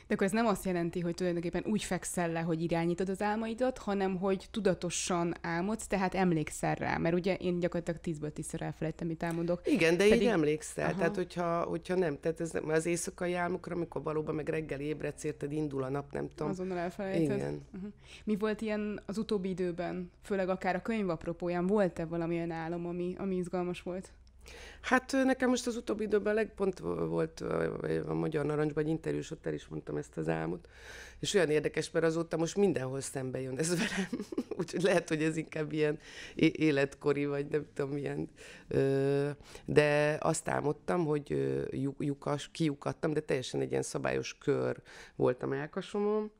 De akkor ez nem azt jelenti, hogy tulajdonképpen úgy fekszel le, hogy irányítod az álmaidat, hanem hogy tudatosan álmodsz, tehát emlékszel rá. Mert ugye én gyakorlatilag tízből tízszer elfelejtem, mit álmodok. Igen, de Pedig... így emlékszel. Aha. Tehát, hogyha, hogyha nem, tehát ez nem, az éjszakai álmokra, amikor valóban meg reggel ébredsz, érted, indul a nap, nem tudom. Azonnal elfelejted. Igen. Uh-huh. Mi volt ilyen az utóbbi időben, főleg akár a könyv apropóján, volt-e valami olyan álom, ami, ami izgalmas volt? Hát nekem most az utóbbi időben legpont volt a Magyar Narancsban egy interjú, és ott el is mondtam ezt az álmot. És olyan érdekes, mert azóta most mindenhol szembe jön ez velem. [LAUGHS] Úgyhogy lehet, hogy ez inkább ilyen életkori, vagy nem tudom milyen. De azt álmodtam, hogy lyukas, kiukadtam, de teljesen egy ilyen szabályos kör voltam elkasomon,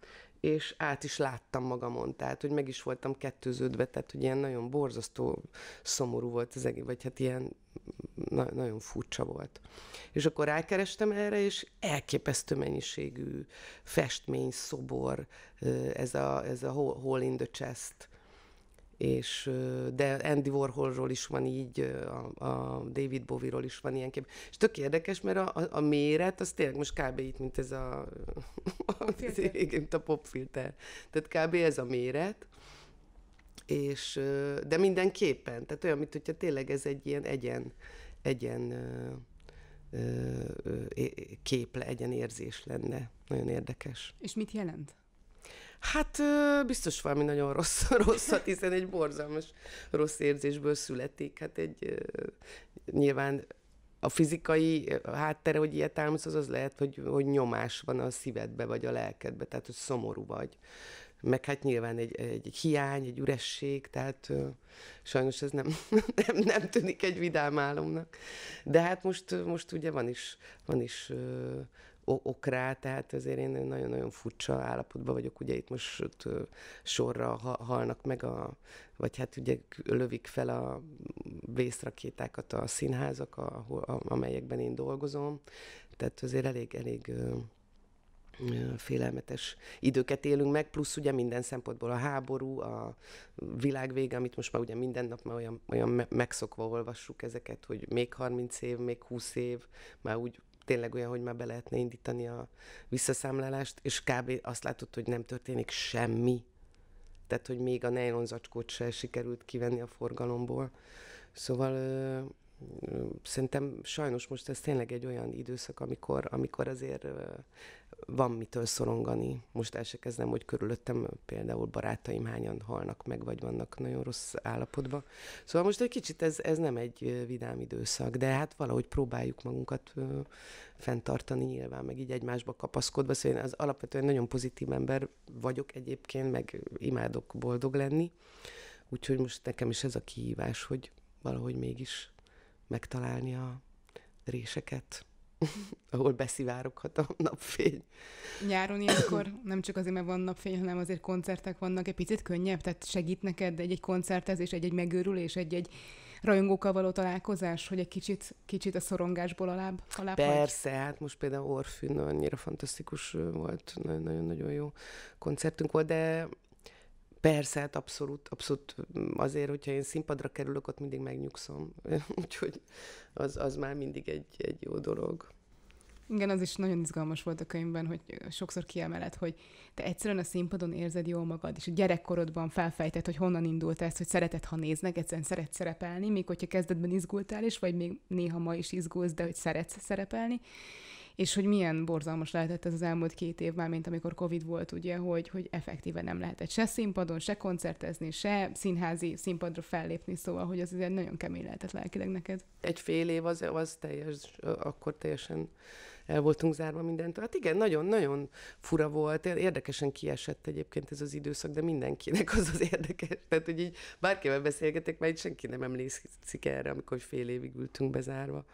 és át is láttam magamon, tehát hogy meg is voltam kettőződve, tehát hogy ilyen nagyon borzasztó szomorú volt az egész, vagy hát ilyen na- nagyon furcsa volt. És akkor rákerestem erre, és elképesztő mennyiségű festmény, szobor, ez a, ez a Hole in the Chest és, de Andy Warholról is van így, a, a David Bowie-ról is van ilyen kép. És tök érdekes, mert a, a, a méret az tényleg most kb. itt, mint ez a, popfilter. [LAUGHS] mint a popfilter. Tehát kb. ez a méret, és, de mindenképpen, tehát olyan, mint hogyha tényleg ez egy ilyen egyen, egyen képle, egyen érzés lenne. Nagyon érdekes. És mit jelent? Hát biztos valami nagyon rossz, [LAUGHS] rosszat, hiszen egy borzalmas rossz érzésből születik. Hát egy nyilván a fizikai háttere, hogy ilyet álmodsz, az az lehet, hogy, hogy nyomás van a szívedbe, vagy a lelkedbe, tehát hogy szomorú vagy. Meg hát nyilván egy, egy, egy hiány, egy üresség, tehát ö, sajnos ez nem, [LAUGHS] nem, nem tűnik egy vidám álomnak. De hát most, most ugye van is, van is ö, okrá, rá, tehát azért én nagyon-nagyon furcsa állapotban vagyok, ugye itt most ott sorra halnak meg a, vagy hát ugye lövik fel a vészrakétákat a színházak, a, a, amelyekben én dolgozom, tehát azért elég, elég félelmetes időket élünk meg, plusz ugye minden szempontból a háború, a világvége, amit most már ugye minden nap már olyan, olyan megszokva olvassuk ezeket, hogy még 30 év, még 20 év, már úgy tényleg olyan, hogy már be lehetne indítani a visszaszámlálást, és kb. azt látott, hogy nem történik semmi. Tehát, hogy még a nylon zacskót se sikerült kivenni a forgalomból. Szóval ö, ö, szerintem sajnos most ez tényleg egy olyan időszak, amikor, amikor azért ö, van mitől szorongani. Most el se kezdem, hogy körülöttem például barátaim hányan halnak meg, vagy vannak nagyon rossz állapotban. Szóval most egy kicsit ez, ez nem egy vidám időszak, de hát valahogy próbáljuk magunkat fenntartani nyilván, meg így egymásba kapaszkodva. Szóval én az alapvetően nagyon pozitív ember vagyok egyébként, meg imádok boldog lenni. Úgyhogy most nekem is ez a kihívás, hogy valahogy mégis megtalálni a réseket. [LAUGHS] ahol beszivároghat a napfény. Nyáron ilyenkor nem csak azért, mert van napfény, hanem azért koncertek vannak, egy picit könnyebb, tehát segít neked egy-egy koncertezés, egy-egy megőrülés, egy-egy rajongókkal való találkozás, hogy egy kicsit, kicsit a szorongásból alább, alább Persze, hát most például Orfűn annyira fantasztikus volt, nagyon-nagyon jó koncertünk volt, de Persze, hát abszolút, abszolút mm, azért, hogyha én színpadra kerülök, ott mindig megnyugszom. [LAUGHS] Úgyhogy az, az már mindig egy, egy jó dolog. Igen, az is nagyon izgalmas volt a könyvben, hogy sokszor kiemeled, hogy te egyszerűen a színpadon érzed jól magad, és a gyerekkorodban felfejtett, hogy honnan indult ez, hogy szeretett ha néznek, egyszerűen szeret szerepelni, még hogyha kezdetben izgultál is, vagy még néha ma is izgulsz, de hogy szeretsz szerepelni, és hogy milyen borzalmas lehetett ez az elmúlt két év már, mint amikor Covid volt, ugye, hogy, hogy effektíven nem lehetett se színpadon, se koncertezni, se színházi színpadra fellépni, szóval, hogy az azért nagyon kemény lehetett lelkileg neked. Egy fél év az, az teljes, akkor teljesen el voltunk zárva mindentől. Hát igen, nagyon-nagyon fura volt. Érdekesen kiesett egyébként ez az időszak, de mindenkinek az az érdekes. Tehát, hogy így bárkivel beszélgetek, mert senki nem emlékszik erre, amikor fél évig ültünk bezárva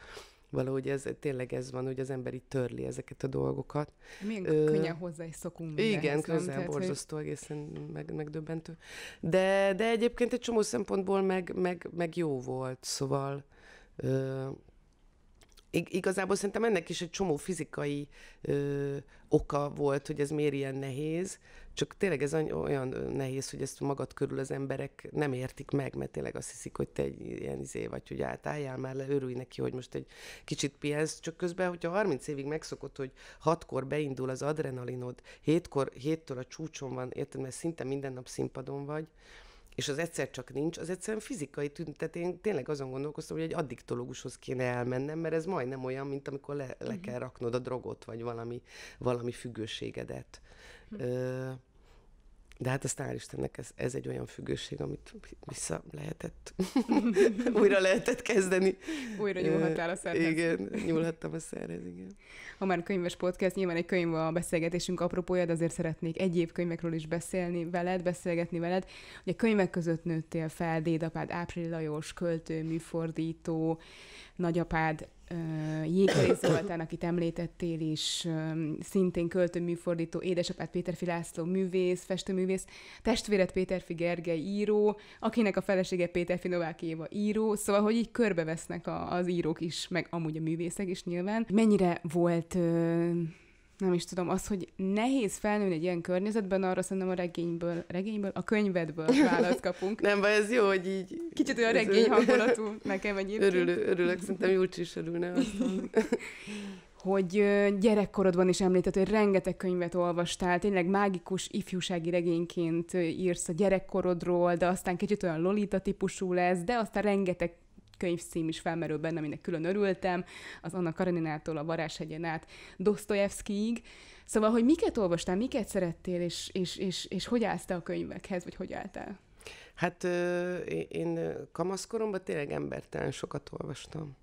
valahogy ez tényleg ez van, hogy az ember itt törli ezeket a dolgokat. Milyen Ö, könnyen hozzá is szokunk. Igen, közel borzasztó, hogy... egészen meg, megdöbbentő. De, de egyébként egy csomó szempontból meg, meg, meg jó volt, szóval ö, igazából szerintem ennek is egy csomó fizikai ö, oka volt, hogy ez miért ilyen nehéz, csak tényleg ez olyan nehéz, hogy ezt magad körül az emberek nem értik meg, mert tényleg azt hiszik, hogy te egy ilyen izé vagy, hogy átálljál már le, örülj neki, hogy most egy kicsit pihensz, csak közben, hogyha 30 évig megszokott, hogy hatkor beindul az adrenalinod, hétkor, héttől a csúcson van, érted, mert szinte minden nap színpadon vagy, és az egyszer csak nincs, az egyszerűen fizikai tűnt, tehát én tényleg azon gondolkoztam, hogy egy addiktológushoz kéne elmennem, mert ez majdnem olyan, mint amikor le, le mhm. kell raknod a drogot, vagy valami, valami függőségedet. Hm. Ö, de hát aztán Istennek ez, ez egy olyan függőség, amit vissza lehetett, [LAUGHS] újra lehetett kezdeni. Újra nyúlhattál a szerhez. Igen, nyúlhattam a szerhez, igen. Ha már könyves podcast, nyilván egy könyv a beszélgetésünk apropója, de azért szeretnék egyéb könyvekről is beszélni veled, beszélgetni veled. Ugye könyvek között nőttél fel, dédapád Ápril Lajos, költő, műfordító, nagyapád Jékeri Zoltán, akit említettél is, szintén költőműfordító, édesapád Péterfi László művész, festőművész, testvéred Péterfi Gergely író, akinek a felesége Péterfi Novák Éva író, szóval, hogy így körbevesznek a, az írók is, meg amúgy a művészek is nyilván. Mennyire volt nem is tudom, az, hogy nehéz felnőni egy ilyen környezetben, arra szerintem a regényből, regényből, a könyvedből [LAUGHS] választ kapunk. nem vagy ez jó, hogy így... Kicsit olyan regény hangulatú nekem egyébként. Örül, örülök, szerintem Júlcsi is örülne. [LAUGHS] hogy gyerekkorodban is említett, hogy rengeteg könyvet olvastál, tényleg mágikus ifjúsági regényként írsz a gyerekkorodról, de aztán kicsit olyan lolita típusú lesz, de aztán rengeteg könyvcím is felmerül benne, aminek külön örültem, az Anna Karaninától a Varázshegyen át Dostoyevskyig. Szóval, hogy miket olvastál, miket szerettél, és, és, és, és hogy állsz te a könyvekhez, vagy hogy álltál? Hát én kamaszkoromban tényleg embertelen sokat olvastam.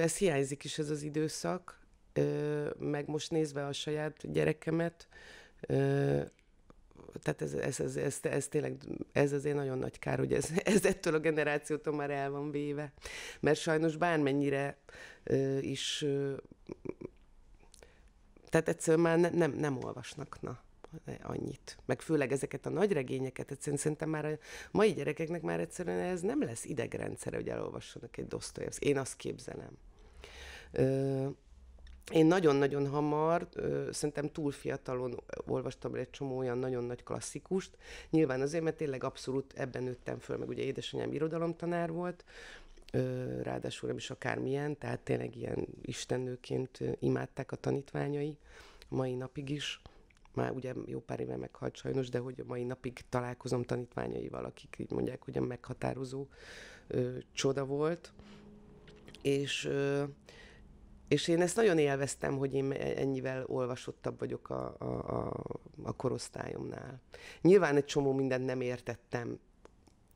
Ez hiányzik is ez az időszak, meg most nézve a saját gyerekemet, tehát ez, ez, ez, ez, ez tényleg, ez azért nagyon nagy kár, hogy ez, [LAUGHS] ez ettől a generációtól már el van véve. Mert sajnos bármennyire ö, is, ö, tehát egyszerűen már ne, nem, nem olvasnak, na annyit. Meg főleg ezeket a nagy regényeket, egyszerűen szerintem már a mai gyerekeknek már egyszerűen ez nem lesz idegrendszere, hogy elolvassanak egy Dostoyevsky. Én azt képzelem. Ö, én nagyon-nagyon hamar, szerintem túl fiatalon olvastam egy csomó olyan nagyon nagy klasszikust, nyilván azért, mert tényleg abszolút ebben nőttem föl, meg ugye édesanyám irodalomtanár volt, ráadásul nem is akármilyen, tehát tényleg ilyen istennőként imádták a tanítványai, mai napig is már ugye jó pár éve meghalt sajnos, de hogy a mai napig találkozom tanítványaival, akik így mondják, hogy a meghatározó ö, csoda volt. És ö, és én ezt nagyon élveztem, hogy én e-, ennyivel olvasottabb vagyok a, a, a, a korosztályomnál. Nyilván egy csomó mindent nem értettem,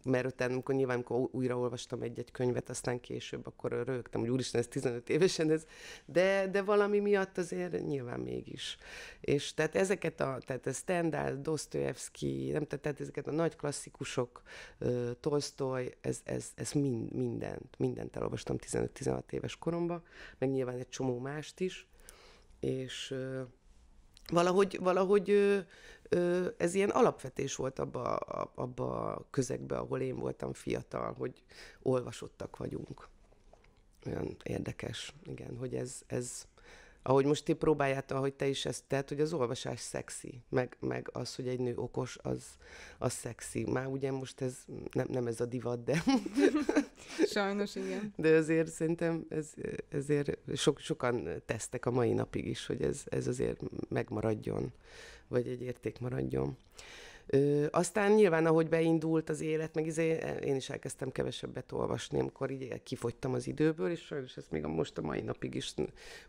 mert utána, amikor nyilván amikor újraolvastam egy-egy könyvet, aztán később, akkor rögtem, hogy úristen, ez 15 évesen ez, de, de valami miatt azért nyilván mégis. És tehát ezeket a, tehát a Stendhal, Dostoyevsky, nem, tehát ezeket a nagy klasszikusok, Tolstoy, ez, ez, ez mind, mindent, mindent elolvastam 15-16 éves koromban, meg nyilván egy csomó mást is, és valahogy, valahogy ö, ö, ez ilyen alapvetés volt abba, a, abba a közegbe, ahol én voltam fiatal, hogy olvasottak vagyunk. Olyan érdekes, igen, hogy ez, ez ahogy most ti próbáljátok, ahogy te is ezt tett, hogy az olvasás szexi, meg, meg az, hogy egy nő okos, az, az szexi. Már ugye most ez nem, nem ez a divat, de Sajnos, igen. De azért szerintem ez, ezért sok, sokan tesztek a mai napig is, hogy ez, ez azért megmaradjon, vagy egy érték maradjon. Ö, aztán nyilván, ahogy beindult az élet, meg izé, én is elkezdtem kevesebbet olvasni, amikor így kifogytam az időből, és sajnos ezt még a, most a mai napig is,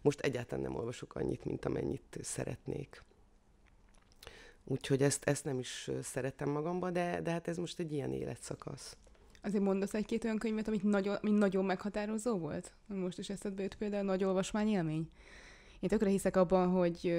most egyáltalán nem olvasok annyit, mint amennyit szeretnék. Úgyhogy ezt, ezt nem is szeretem magamban, de, de hát ez most egy ilyen életszakasz. Azért mondasz egy-két olyan könyvet, amit nagyon, ami nagyon meghatározó volt? Most is eszedbe jött például nagy élmény? Én tökre hiszek abban, hogy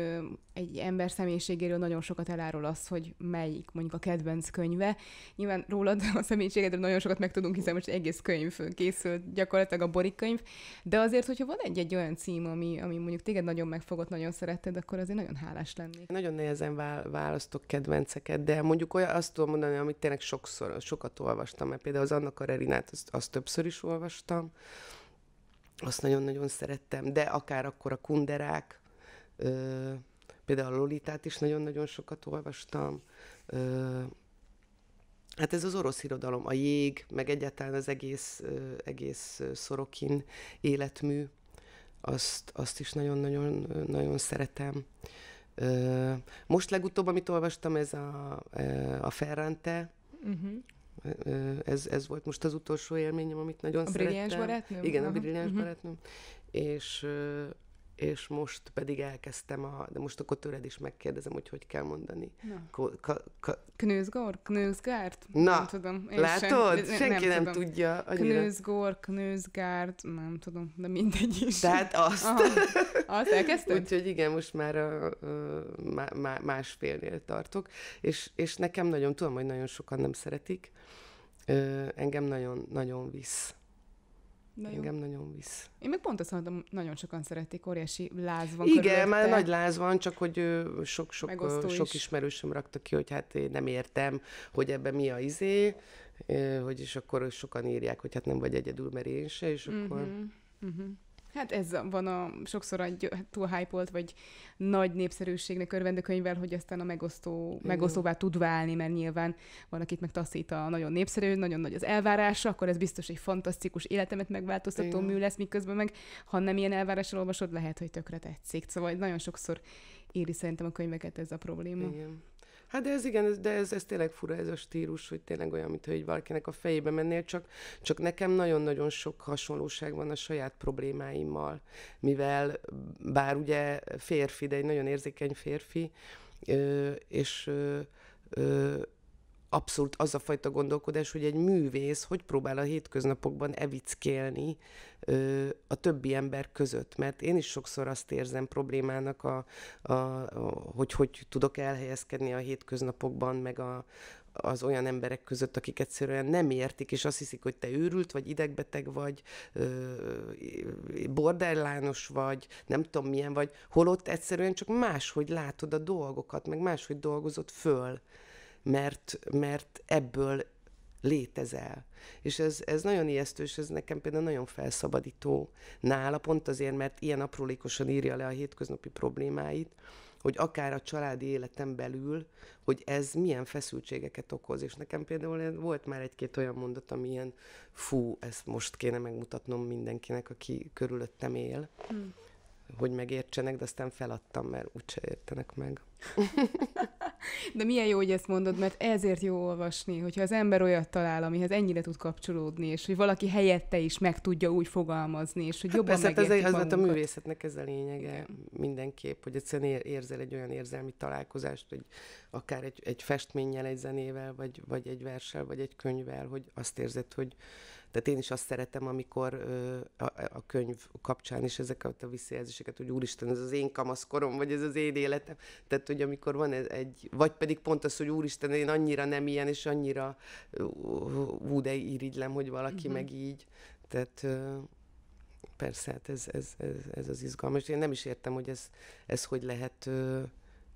egy ember személyiségéről nagyon sokat elárul az, hogy melyik mondjuk a kedvenc könyve. Nyilván rólad a személyiségedről nagyon sokat megtudunk, hiszen most egész könyv készült, gyakorlatilag a Borik könyv, de azért, hogyha van egy-egy olyan cím, ami, ami mondjuk téged nagyon megfogott, nagyon szeretted, akkor azért nagyon hálás lenni. Nagyon nehezen választok kedvenceket, de mondjuk olyan, azt tudom mondani, amit tényleg sokszor, sokat olvastam, mert például az Anna Karelinát azt, azt többször is olvastam, azt nagyon-nagyon szerettem, de akár akkor a kunderák, ö, például a Lolitát is nagyon-nagyon sokat olvastam, ö, Hát ez az orosz irodalom, a jég, meg egyáltalán az egész, ö, egész szorokin életmű, azt, azt is nagyon-nagyon nagyon szeretem. Ö, most legutóbb, amit olvastam, ez a, a Ferrante, uh-huh ez, ez volt most az utolsó élményem, amit nagyon a szerettem. A brilliáns barátnőm? Igen, a brilliáns uh-huh. barátnőm. És és most pedig elkezdtem a, de most akkor tőled is megkérdezem, hogy hogy kell mondani. Knőzgór? Knőzgárt? Na, nem tudom. Én látod? Sem, Senki nem, nem tudja. Annyira. Knőzgor, knőzgárt, nem tudom, de mindegy is. Tehát azt. Aha, azt elkezdted? Úgyhogy igen, most már a, a, má, másfélnél tartok, és, és nekem nagyon, tudom, hogy nagyon sokan nem szeretik, engem nagyon-nagyon visz de jó. Engem nagyon visz. Én meg pont azt mondtam, nagyon sokan szeretik, óriási láz van Igen, körülötte. már nagy láz van, csak hogy sok-sok sok is. ismerősöm rakta ki, hogy hát én nem értem, hogy ebben mi a izé, hogy és akkor sokan írják, hogy hát nem vagy egyedül, mert én se, és akkor... Uh-huh. Uh-huh. Hát ez van a sokszor egy túl hype vagy nagy népszerűségnek örvendő könyvvel, hogy aztán a megosztó, megosztóvá tud válni, mert nyilván van, akit meg taszít a nagyon népszerű, nagyon nagy az elvárása, akkor ez biztos egy fantasztikus életemet megváltoztató Igen. mű lesz, miközben meg, ha nem ilyen elvárással olvasod, lehet, hogy tökre tetszik. Szóval nagyon sokszor éri szerintem a könyveket ez a probléma. Igen. Hát de ez igen, de ez, ez tényleg fura ez a stílus, hogy tényleg olyan, mintha hogy valakinek a fejébe mennél, csak, csak nekem nagyon-nagyon sok hasonlóság van a saját problémáimmal, mivel bár ugye férfi, de egy nagyon érzékeny férfi, és abszolút az a fajta gondolkodás, hogy egy művész hogy próbál a hétköznapokban evickélni ö, a többi ember között. Mert én is sokszor azt érzem problémának, a, a, a, hogy hogy tudok elhelyezkedni a hétköznapokban, meg a, az olyan emberek között, akik egyszerűen nem értik, és azt hiszik, hogy te őrült vagy, idegbeteg vagy, borderlános vagy, nem tudom milyen vagy, holott egyszerűen csak máshogy látod a dolgokat, meg máshogy dolgozod föl mert, mert ebből létezel. És ez, ez nagyon ijesztő, és ez nekem például nagyon felszabadító nála, pont azért, mert ilyen aprólékosan írja le a hétköznapi problémáit, hogy akár a családi életem belül, hogy ez milyen feszültségeket okoz. És nekem például volt már egy-két olyan mondat, ami ilyen, fú, ezt most kéne megmutatnom mindenkinek, aki körülöttem él. Hmm hogy megértsenek, de aztán feladtam, mert úgyse értenek meg. [LAUGHS] De milyen jó, hogy ezt mondod, mert ezért jó olvasni, hogyha az ember olyat talál, amihez ennyire tud kapcsolódni, és hogy valaki helyette is meg tudja úgy fogalmazni, és hogy hát jobban persze, megérti hát ez, magunkat. a művészetnek ez a lényege Igen. mindenképp, hogy egyszerűen ér, érzel egy olyan érzelmi találkozást, hogy akár egy, egy festménnyel, egy zenével, vagy, vagy egy verssel, vagy egy könyvvel, hogy azt érzed, hogy tehát én is azt szeretem, amikor ö, a, a könyv kapcsán is ezeket a visszajelzéseket, hogy úristen, ez az én kamaszkorom, vagy ez az én életem. Tehát, hogy amikor van ez egy, vagy pedig pont az, hogy úristen, én annyira nem ilyen, és annyira hú, de irigylem, hogy valaki uh-huh. meg így. Tehát ö, persze, hát ez, ez, ez, ez az izgalmas. Én nem is értem, hogy ez, ez hogy lehet ö,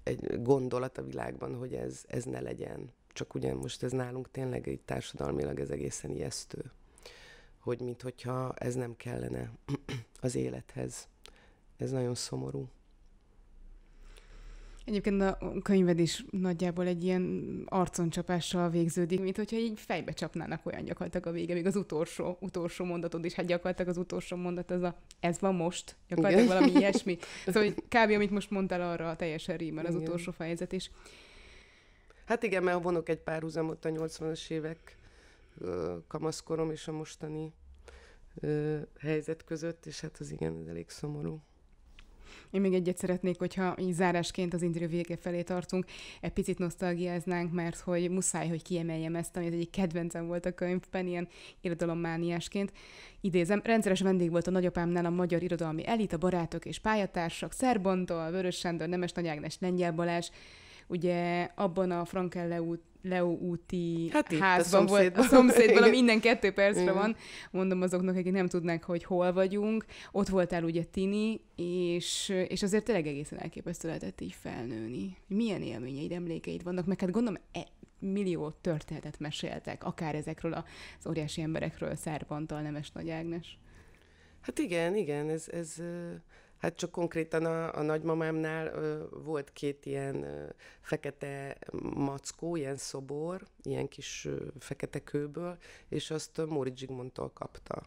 egy gondolat a világban, hogy ez, ez ne legyen. Csak ugye most ez nálunk tényleg egy társadalmilag ez egészen ijesztő hogy minthogyha ez nem kellene [CLEARS THROAT] az élethez. Ez nagyon szomorú. Egyébként a könyved is nagyjából egy ilyen arconcsapással végződik, mint hogyha így fejbe csapnának olyan gyakorlatilag a vége, még az utolsó, utolsó mondatod is, hát gyakorlatilag az utolsó mondat az a ez van most, gyakorlatilag Igen. valami ilyesmi. [LAUGHS] Szóval hogy kb. amit most mondtál arra a teljesen rímel az Igen. utolsó fejezet is. Hát igen, mert vonok egy pár a 80-as évek kamaszkorom és a mostani helyzet között, és hát az igen, ez elég szomorú. Én még egyet szeretnék, hogyha így zárásként az interjú vége felé tartunk, egy picit nosztalgiáznánk, mert hogy muszáj, hogy kiemeljem ezt, ami egy kedvencem volt a könyvben, ilyen irodalommániásként. Idézem, rendszeres vendég volt a nagyapámnál a magyar irodalmi elit, a barátok és pályatársak, Szerbontól, Vörös Sándor, Nemes Nagy Ágnes, Lengyel Balázs, ugye abban a Frankelle út, Leo úti hát itt, házban, a volt, a szomszédban ami innen kettő percre Igen. van. Mondom azoknak, akik nem tudnák, hogy hol vagyunk. Ott voltál ugye Tini, és, és azért tényleg egészen elképesztő lehetett így felnőni. Milyen élményeid, emlékeid vannak? Meg hát gondolom, e, millió történetet meséltek, akár ezekről az óriási emberekről, Szárbantal, Nemes Nagy Ágnes. Hát igen, igen, ez, ez Hát csak konkrétan a, a nagymamámnál ö, volt két ilyen ö, fekete mackó, ilyen szobor, ilyen kis ö, fekete kőből, és azt Móri Zsigmondtól kapta.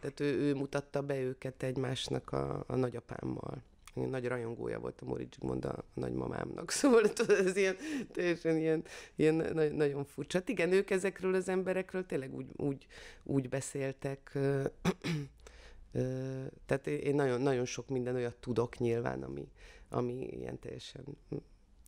Tehát ő, ő mutatta be őket egymásnak a, a nagyapámmal. Én nagy rajongója volt a Móri Zsigmond a nagymamámnak, [LAUGHS] szóval ez ilyen, teljesen ilyen, ilyen na- nagyon furcsa. Hát igen, ők ezekről az emberekről tényleg úgy, úgy, úgy beszéltek, tehát én nagyon, nagyon sok minden olyat tudok nyilván, ami, ami ilyen teljesen, hm,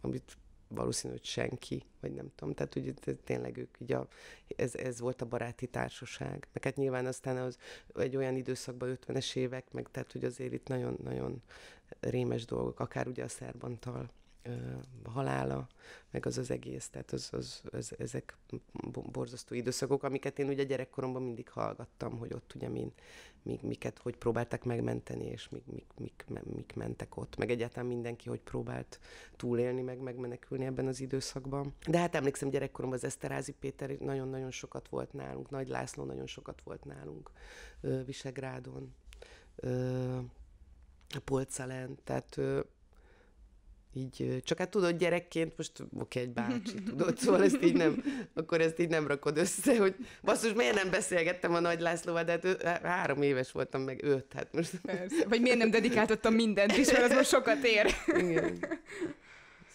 amit valószínű, hogy senki, vagy nem tudom. Tehát ugye tényleg ők ugye, a, ez, ez volt a baráti társaság. Meg hát nyilván aztán az egy olyan időszakban, 50-es évek, meg tehát hogy azért itt nagyon-nagyon rémes dolgok, akár ugye a szerbantal halála, meg az az egész, tehát az, az, az, ezek borzasztó időszakok, amiket én ugye gyerekkoromban mindig hallgattam, hogy ott ugye min, mik, miket, hogy próbáltak megmenteni, és mik, mik, mik, mik mentek ott, meg egyáltalán mindenki, hogy próbált túlélni, meg megmenekülni ebben az időszakban. De hát emlékszem gyerekkoromban az Eszterázi Péter nagyon-nagyon sokat volt nálunk, Nagy László nagyon sokat volt nálunk Visegrádon. Polcelen, tehát így, csak hát tudod, gyerekként, most oké, okay, egy bácsi, tudod, szóval ezt így nem, akkor ezt így nem rakod össze, hogy basszus, miért nem beszélgettem a Nagy Lászlóval, de hát ő, három éves voltam, meg öt, hát most. Persze. Vagy miért nem dedikáltottam mindent is, mert az most sokat ér. Igen.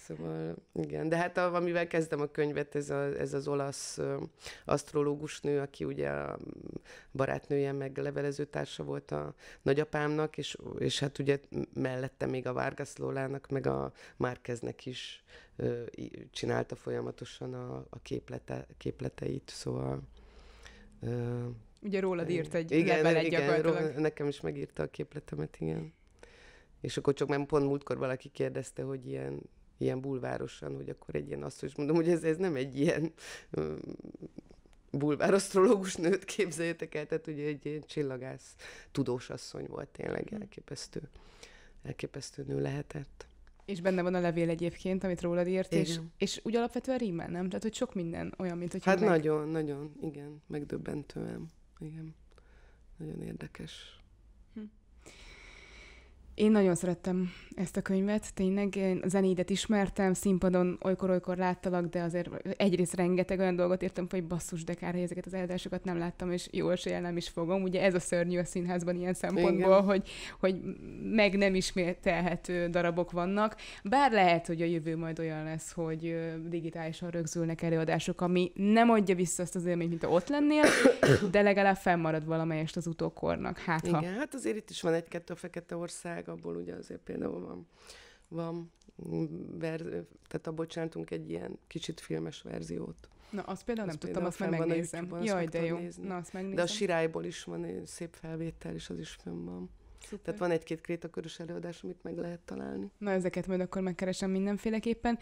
Szóval igen, de hát a, amivel kezdem a könyvet, ez, a, ez az olasz asztrológus nő, aki ugye a barátnője, meg levelező társa volt a nagyapámnak, és, és hát ugye mellette még a Vargas Lólának, meg a Márkeznek is ö, csinálta folyamatosan a, a képlete, képleteit, szóval... Ö, ugye rólad írt egy igen, levelet igen, gyakorlatilag. Róla, nekem is megírta a képletemet, igen. És akkor csak nem pont múltkor valaki kérdezte, hogy ilyen ilyen bulvárosan, hogy akkor egy ilyen azt is mondom, hogy ez, ez nem egy ilyen bulvárosztrológus nőt képzeljétek el, tehát ugye egy ilyen csillagász tudós asszony volt tényleg mhm. elképesztő, elképesztő nő lehetett. És benne van a levél egyébként, amit rólad írt, és, és úgy alapvetően rímel, nem? Tehát, hogy sok minden olyan, mint hogy... Hát meg... nagyon, nagyon, igen, megdöbbentően, igen. Nagyon érdekes. Én nagyon szerettem ezt a könyvet, tényleg én zenédet ismertem, színpadon olykor-olykor láttalak, de azért egyrészt rengeteg olyan dolgot írtam, hogy basszus, de kár, hogy ezeket az előadásokat nem láttam, és jól se nem is fogom. Ugye ez a szörnyű a színházban ilyen szempontból, hogy, hogy meg nem ismételhető darabok vannak. Bár lehet, hogy a jövő majd olyan lesz, hogy digitálisan rögzülnek előadások, ami nem adja vissza azt az élményt, mint ott lennél, de legalább fennmarad valamelyest az utókornak. Hát, Igen, ha... hát azért itt is van egy-kettő fekete ország, meg abból ugye azért például van, van ver, tehát a bocsántunk egy ilyen kicsit filmes verziót. Na, azt például azt nem például tudtam, azt meg megnézem. Van, Jaj, de jó. Nézni. Na, azt megnézem. De a sirályból is van egy szép felvétel, és az is fönn van. Szuper. Tehát van egy-két krétakörös előadás, amit meg lehet találni. Na, ezeket majd akkor megkeresem mindenféleképpen.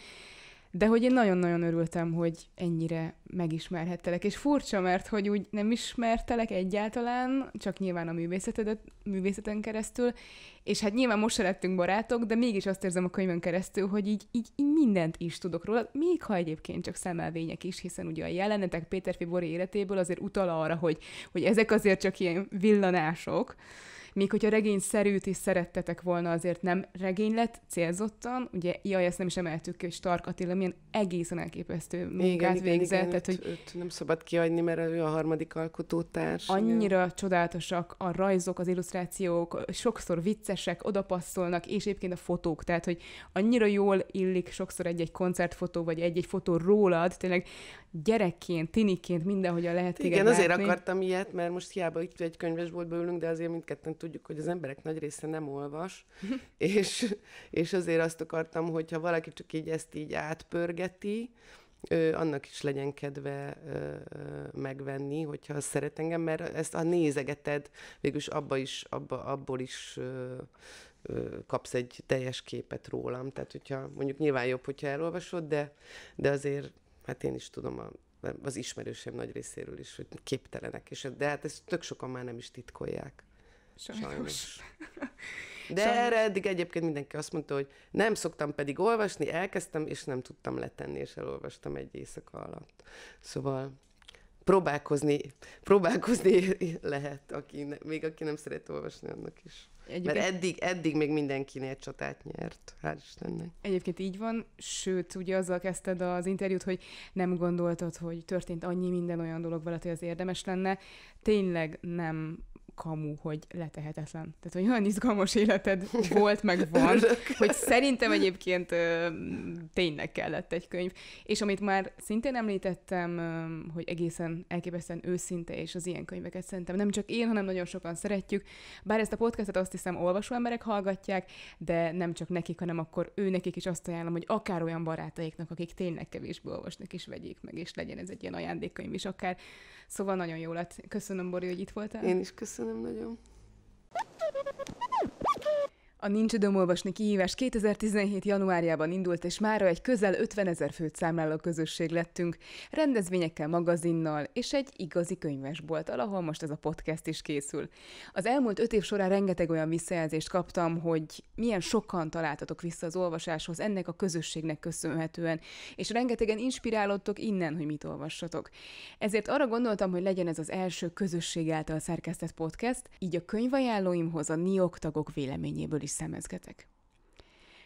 De hogy én nagyon-nagyon örültem, hogy ennyire megismerhettelek. És furcsa, mert hogy úgy nem ismertelek egyáltalán, csak nyilván a művészetedet, művészeten keresztül, és hát nyilván most se lettünk barátok, de mégis azt érzem a könyvön keresztül, hogy így, így, így mindent is tudok róla, még ha egyébként csak szemelvények is, hiszen ugye a jelenetek Péter Fibori életéből azért utal arra, hogy, hogy ezek azért csak ilyen villanások, még hogyha regényszerűt is szerettetek volna, azért nem regény lett célzottan, ugye jaj, ezt nem is emeltük ki, hogy Stark Attila milyen egészen elképesztő munkát igen, végzett. Igen, igen, tehát, hogy őt, nem szabad kiadni, mert ő a harmadik alkotótárs. Annyira ja. csodálatosak a rajzok, az illusztrációk, sokszor viccesek, odapasszolnak, és egyébként a fotók, tehát hogy annyira jól illik sokszor egy-egy koncertfotó, vagy egy-egy fotó rólad, tényleg gyerekként, tiniként mindenhogy a lehet Igen, azért akartam ilyet, mert most hiába itt egy könyvesboltba ülünk, de azért mindketten tudjuk, hogy az emberek nagy része nem olvas, [LAUGHS] és, és azért azt akartam, hogyha valaki csak így ezt így átpörgeti, ő, annak is legyen kedve ö, ö, megvenni, hogyha szeret engem, mert ezt a nézegeted, végülis abba is, abba, abból is ö, ö, kapsz egy teljes képet rólam. Tehát, hogyha mondjuk nyilván jobb, hogyha elolvasod, de, de azért hát én is tudom a, az ismerősebb nagy részéről is, hogy képtelenek, és, de hát ezt tök sokan már nem is titkolják. Sajnos. Sajnos. [LAUGHS] De Sajnos. erre eddig egyébként mindenki azt mondta, hogy nem szoktam pedig olvasni, elkezdtem, és nem tudtam letenni, és elolvastam egy éjszaka alatt. Szóval próbálkozni, próbálkozni [LAUGHS] lehet, aki ne, még aki nem szeret olvasni, annak is. Egyébként... Mert eddig, eddig még mindenkinél csatát nyert, hál' Istennek. Egyébként így van, sőt, ugye azzal kezdted az interjút, hogy nem gondoltad, hogy történt annyi minden olyan dolog veled, hogy az érdemes lenne. Tényleg nem kamu, hogy letehetetlen. Tehát, hogy olyan izgalmas életed [LAUGHS] volt, meg van, hogy szerintem egyébként ö, tényleg kellett egy könyv. És amit már szintén említettem, ö, hogy egészen elképesztően őszinte, és az ilyen könyveket szerintem nem csak én, hanem nagyon sokan szeretjük. Bár ezt a podcastet azt hiszem olvasó emberek hallgatják, de nem csak nekik, hanem akkor ő nekik is azt ajánlom, hogy akár olyan barátaiknak, akik tényleg kevésbé olvasnak, is vegyék meg, és legyen ez egy ilyen ajándékkönyv is akár. Szóval nagyon jó lett. Köszönöm, Bori, hogy itt voltál. Én is köszönöm. единственным нулем. A Nincs időm olvasni kihívás 2017. januárjában indult, és mára egy közel 50 ezer főt számláló közösség lettünk, rendezvényekkel, magazinnal és egy igazi könyvesbolttal, ahol most ez a podcast is készül. Az elmúlt öt év során rengeteg olyan visszajelzést kaptam, hogy milyen sokan találtatok vissza az olvasáshoz ennek a közösségnek köszönhetően, és rengetegen inspirálódtok innen, hogy mit olvassatok. Ezért arra gondoltam, hogy legyen ez az első közösség által szerkesztett podcast, így a könyvajánlóimhoz a NIOK tagok véleményéből is szemezgetek.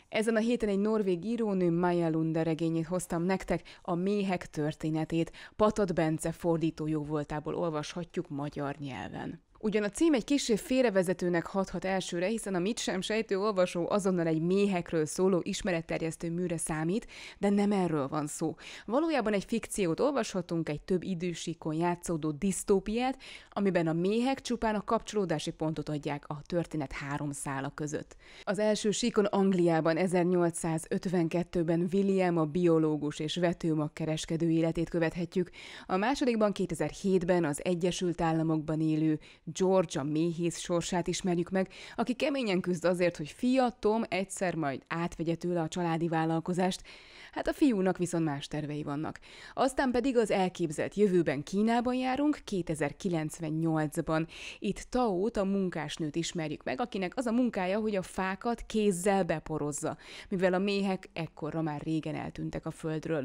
Ezen a héten egy norvég írónő Maja Lunde regényét hoztam nektek, a Méhek történetét, Patot Bence fordító jó voltából olvashatjuk magyar nyelven. Ugyan a cím egy kicsi félrevezetőnek hathat elsőre, hiszen a mit sem sejtő olvasó azonnal egy méhekről szóló ismeretterjesztő műre számít, de nem erről van szó. Valójában egy fikciót olvashatunk, egy több idősíkon játszódó disztópiát, amiben a méhek csupán a kapcsolódási pontot adják a történet három szála között. Az első síkon Angliában 1852-ben William a biológus és vetőmag kereskedő életét követhetjük, a másodikban 2007-ben az Egyesült Államokban élő Georgia méhész sorsát ismerjük meg, aki keményen küzd azért, hogy fia Tom egyszer majd átvegye tőle a családi vállalkozást, hát a fiúnak viszont más tervei vannak. Aztán pedig az elképzelt jövőben Kínában járunk, 2098-ban. Itt Taót, a munkásnőt ismerjük meg, akinek az a munkája, hogy a fákat kézzel beporozza, mivel a méhek ekkorra már régen eltűntek a földről.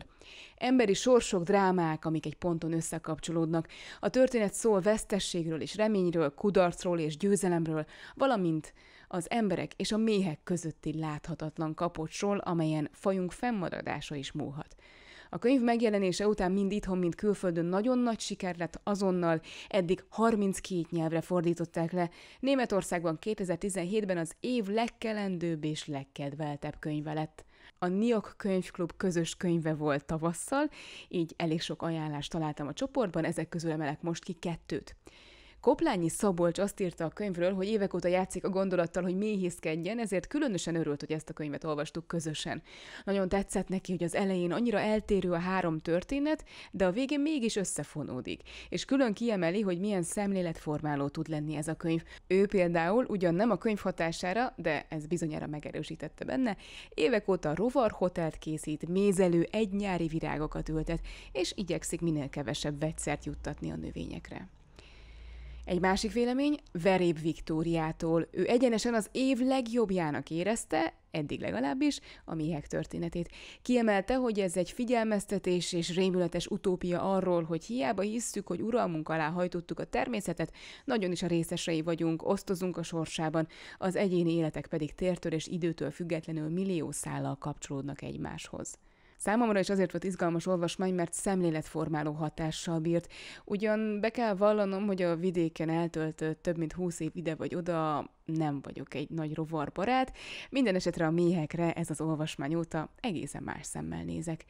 Emberi sorsok, drámák, amik egy ponton összekapcsolódnak. A történet szól vesztességről és reményről, kudarcról és győzelemről, valamint az emberek és a méhek közötti láthatatlan kapocsról, amelyen fajunk fennmaradása is múlhat. A könyv megjelenése után mind itthon, mind külföldön nagyon nagy siker lett azonnal, eddig 32 nyelvre fordították le. Németországban 2017-ben az év legkelendőbb és legkedveltebb könyve lett a NIOK könyvklub közös könyve volt tavasszal, így elég sok ajánlást találtam a csoportban, ezek közül emelek most ki kettőt. Koplányi Szabolcs azt írta a könyvről, hogy évek óta játszik a gondolattal, hogy méhészkedjen, ezért különösen örült, hogy ezt a könyvet olvastuk közösen. Nagyon tetszett neki, hogy az elején annyira eltérő a három történet, de a végén mégis összefonódik. És külön kiemeli, hogy milyen szemléletformáló tud lenni ez a könyv. Ő például ugyan nem a könyv hatására, de ez bizonyára megerősítette benne, évek óta rovar hotelt készít, mézelő egy nyári virágokat ültet, és igyekszik minél kevesebb vegyszert juttatni a növényekre. Egy másik vélemény Veréb Viktóriától. Ő egyenesen az év legjobbjának érezte, eddig legalábbis, a méhek történetét. Kiemelte, hogy ez egy figyelmeztetés és rémületes utópia arról, hogy hiába hisszük, hogy uralmunk alá hajtottuk a természetet, nagyon is a részesei vagyunk, osztozunk a sorsában, az egyéni életek pedig tértől és időtől függetlenül millió szállal kapcsolódnak egymáshoz. Számomra is azért volt izgalmas olvasmány, mert szemléletformáló hatással bírt. Ugyan be kell vallanom, hogy a vidéken eltöltött több mint húsz év ide vagy oda nem vagyok egy nagy rovarbarát, minden esetre a méhekre ez az olvasmány óta egészen más szemmel nézek.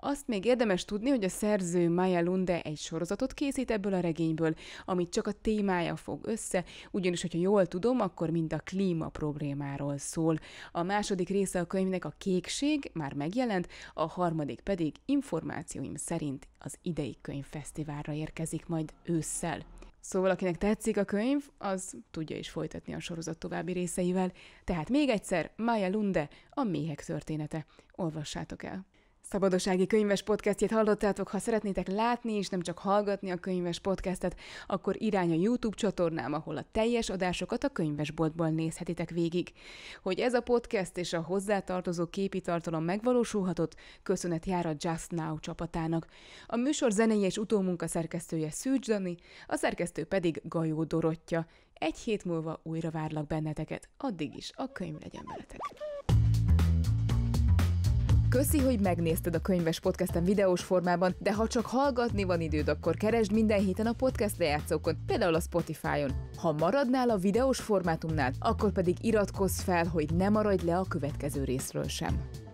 Azt még érdemes tudni, hogy a szerző Maya Lunde egy sorozatot készít ebből a regényből, amit csak a témája fog össze, ugyanis, hogyha jól tudom, akkor mind a klíma problémáról szól. A második része a könyvnek a kékség már megjelent, a harmadik pedig információim szerint az idei könyvfesztiválra érkezik majd ősszel. Szóval akinek tetszik a könyv, az tudja is folytatni a sorozat további részeivel. Tehát még egyszer, Maya Lunde, a méhek története. Olvassátok el! Szabadossági könyves podcastjét hallottátok, ha szeretnétek látni és nem csak hallgatni a könyves podcastet, akkor irány a YouTube csatornám, ahol a teljes adásokat a könyvesboltból nézhetitek végig. Hogy ez a podcast és a hozzátartozó képi tartalom megvalósulhatott, köszönet jár a Just Now csapatának. A műsor zenei és utómunka szerkesztője Szűcs Dani, a szerkesztő pedig Gajó Dorottya. Egy hét múlva újra várlak benneteket, addig is a könyv legyen veletek. Köszi, hogy megnézted a könyves podcastem videós formában, de ha csak hallgatni van időd, akkor keresd minden héten a podcast lejátszókon, például a Spotify-on. Ha maradnál a videós formátumnál, akkor pedig iratkozz fel, hogy ne maradj le a következő részről sem.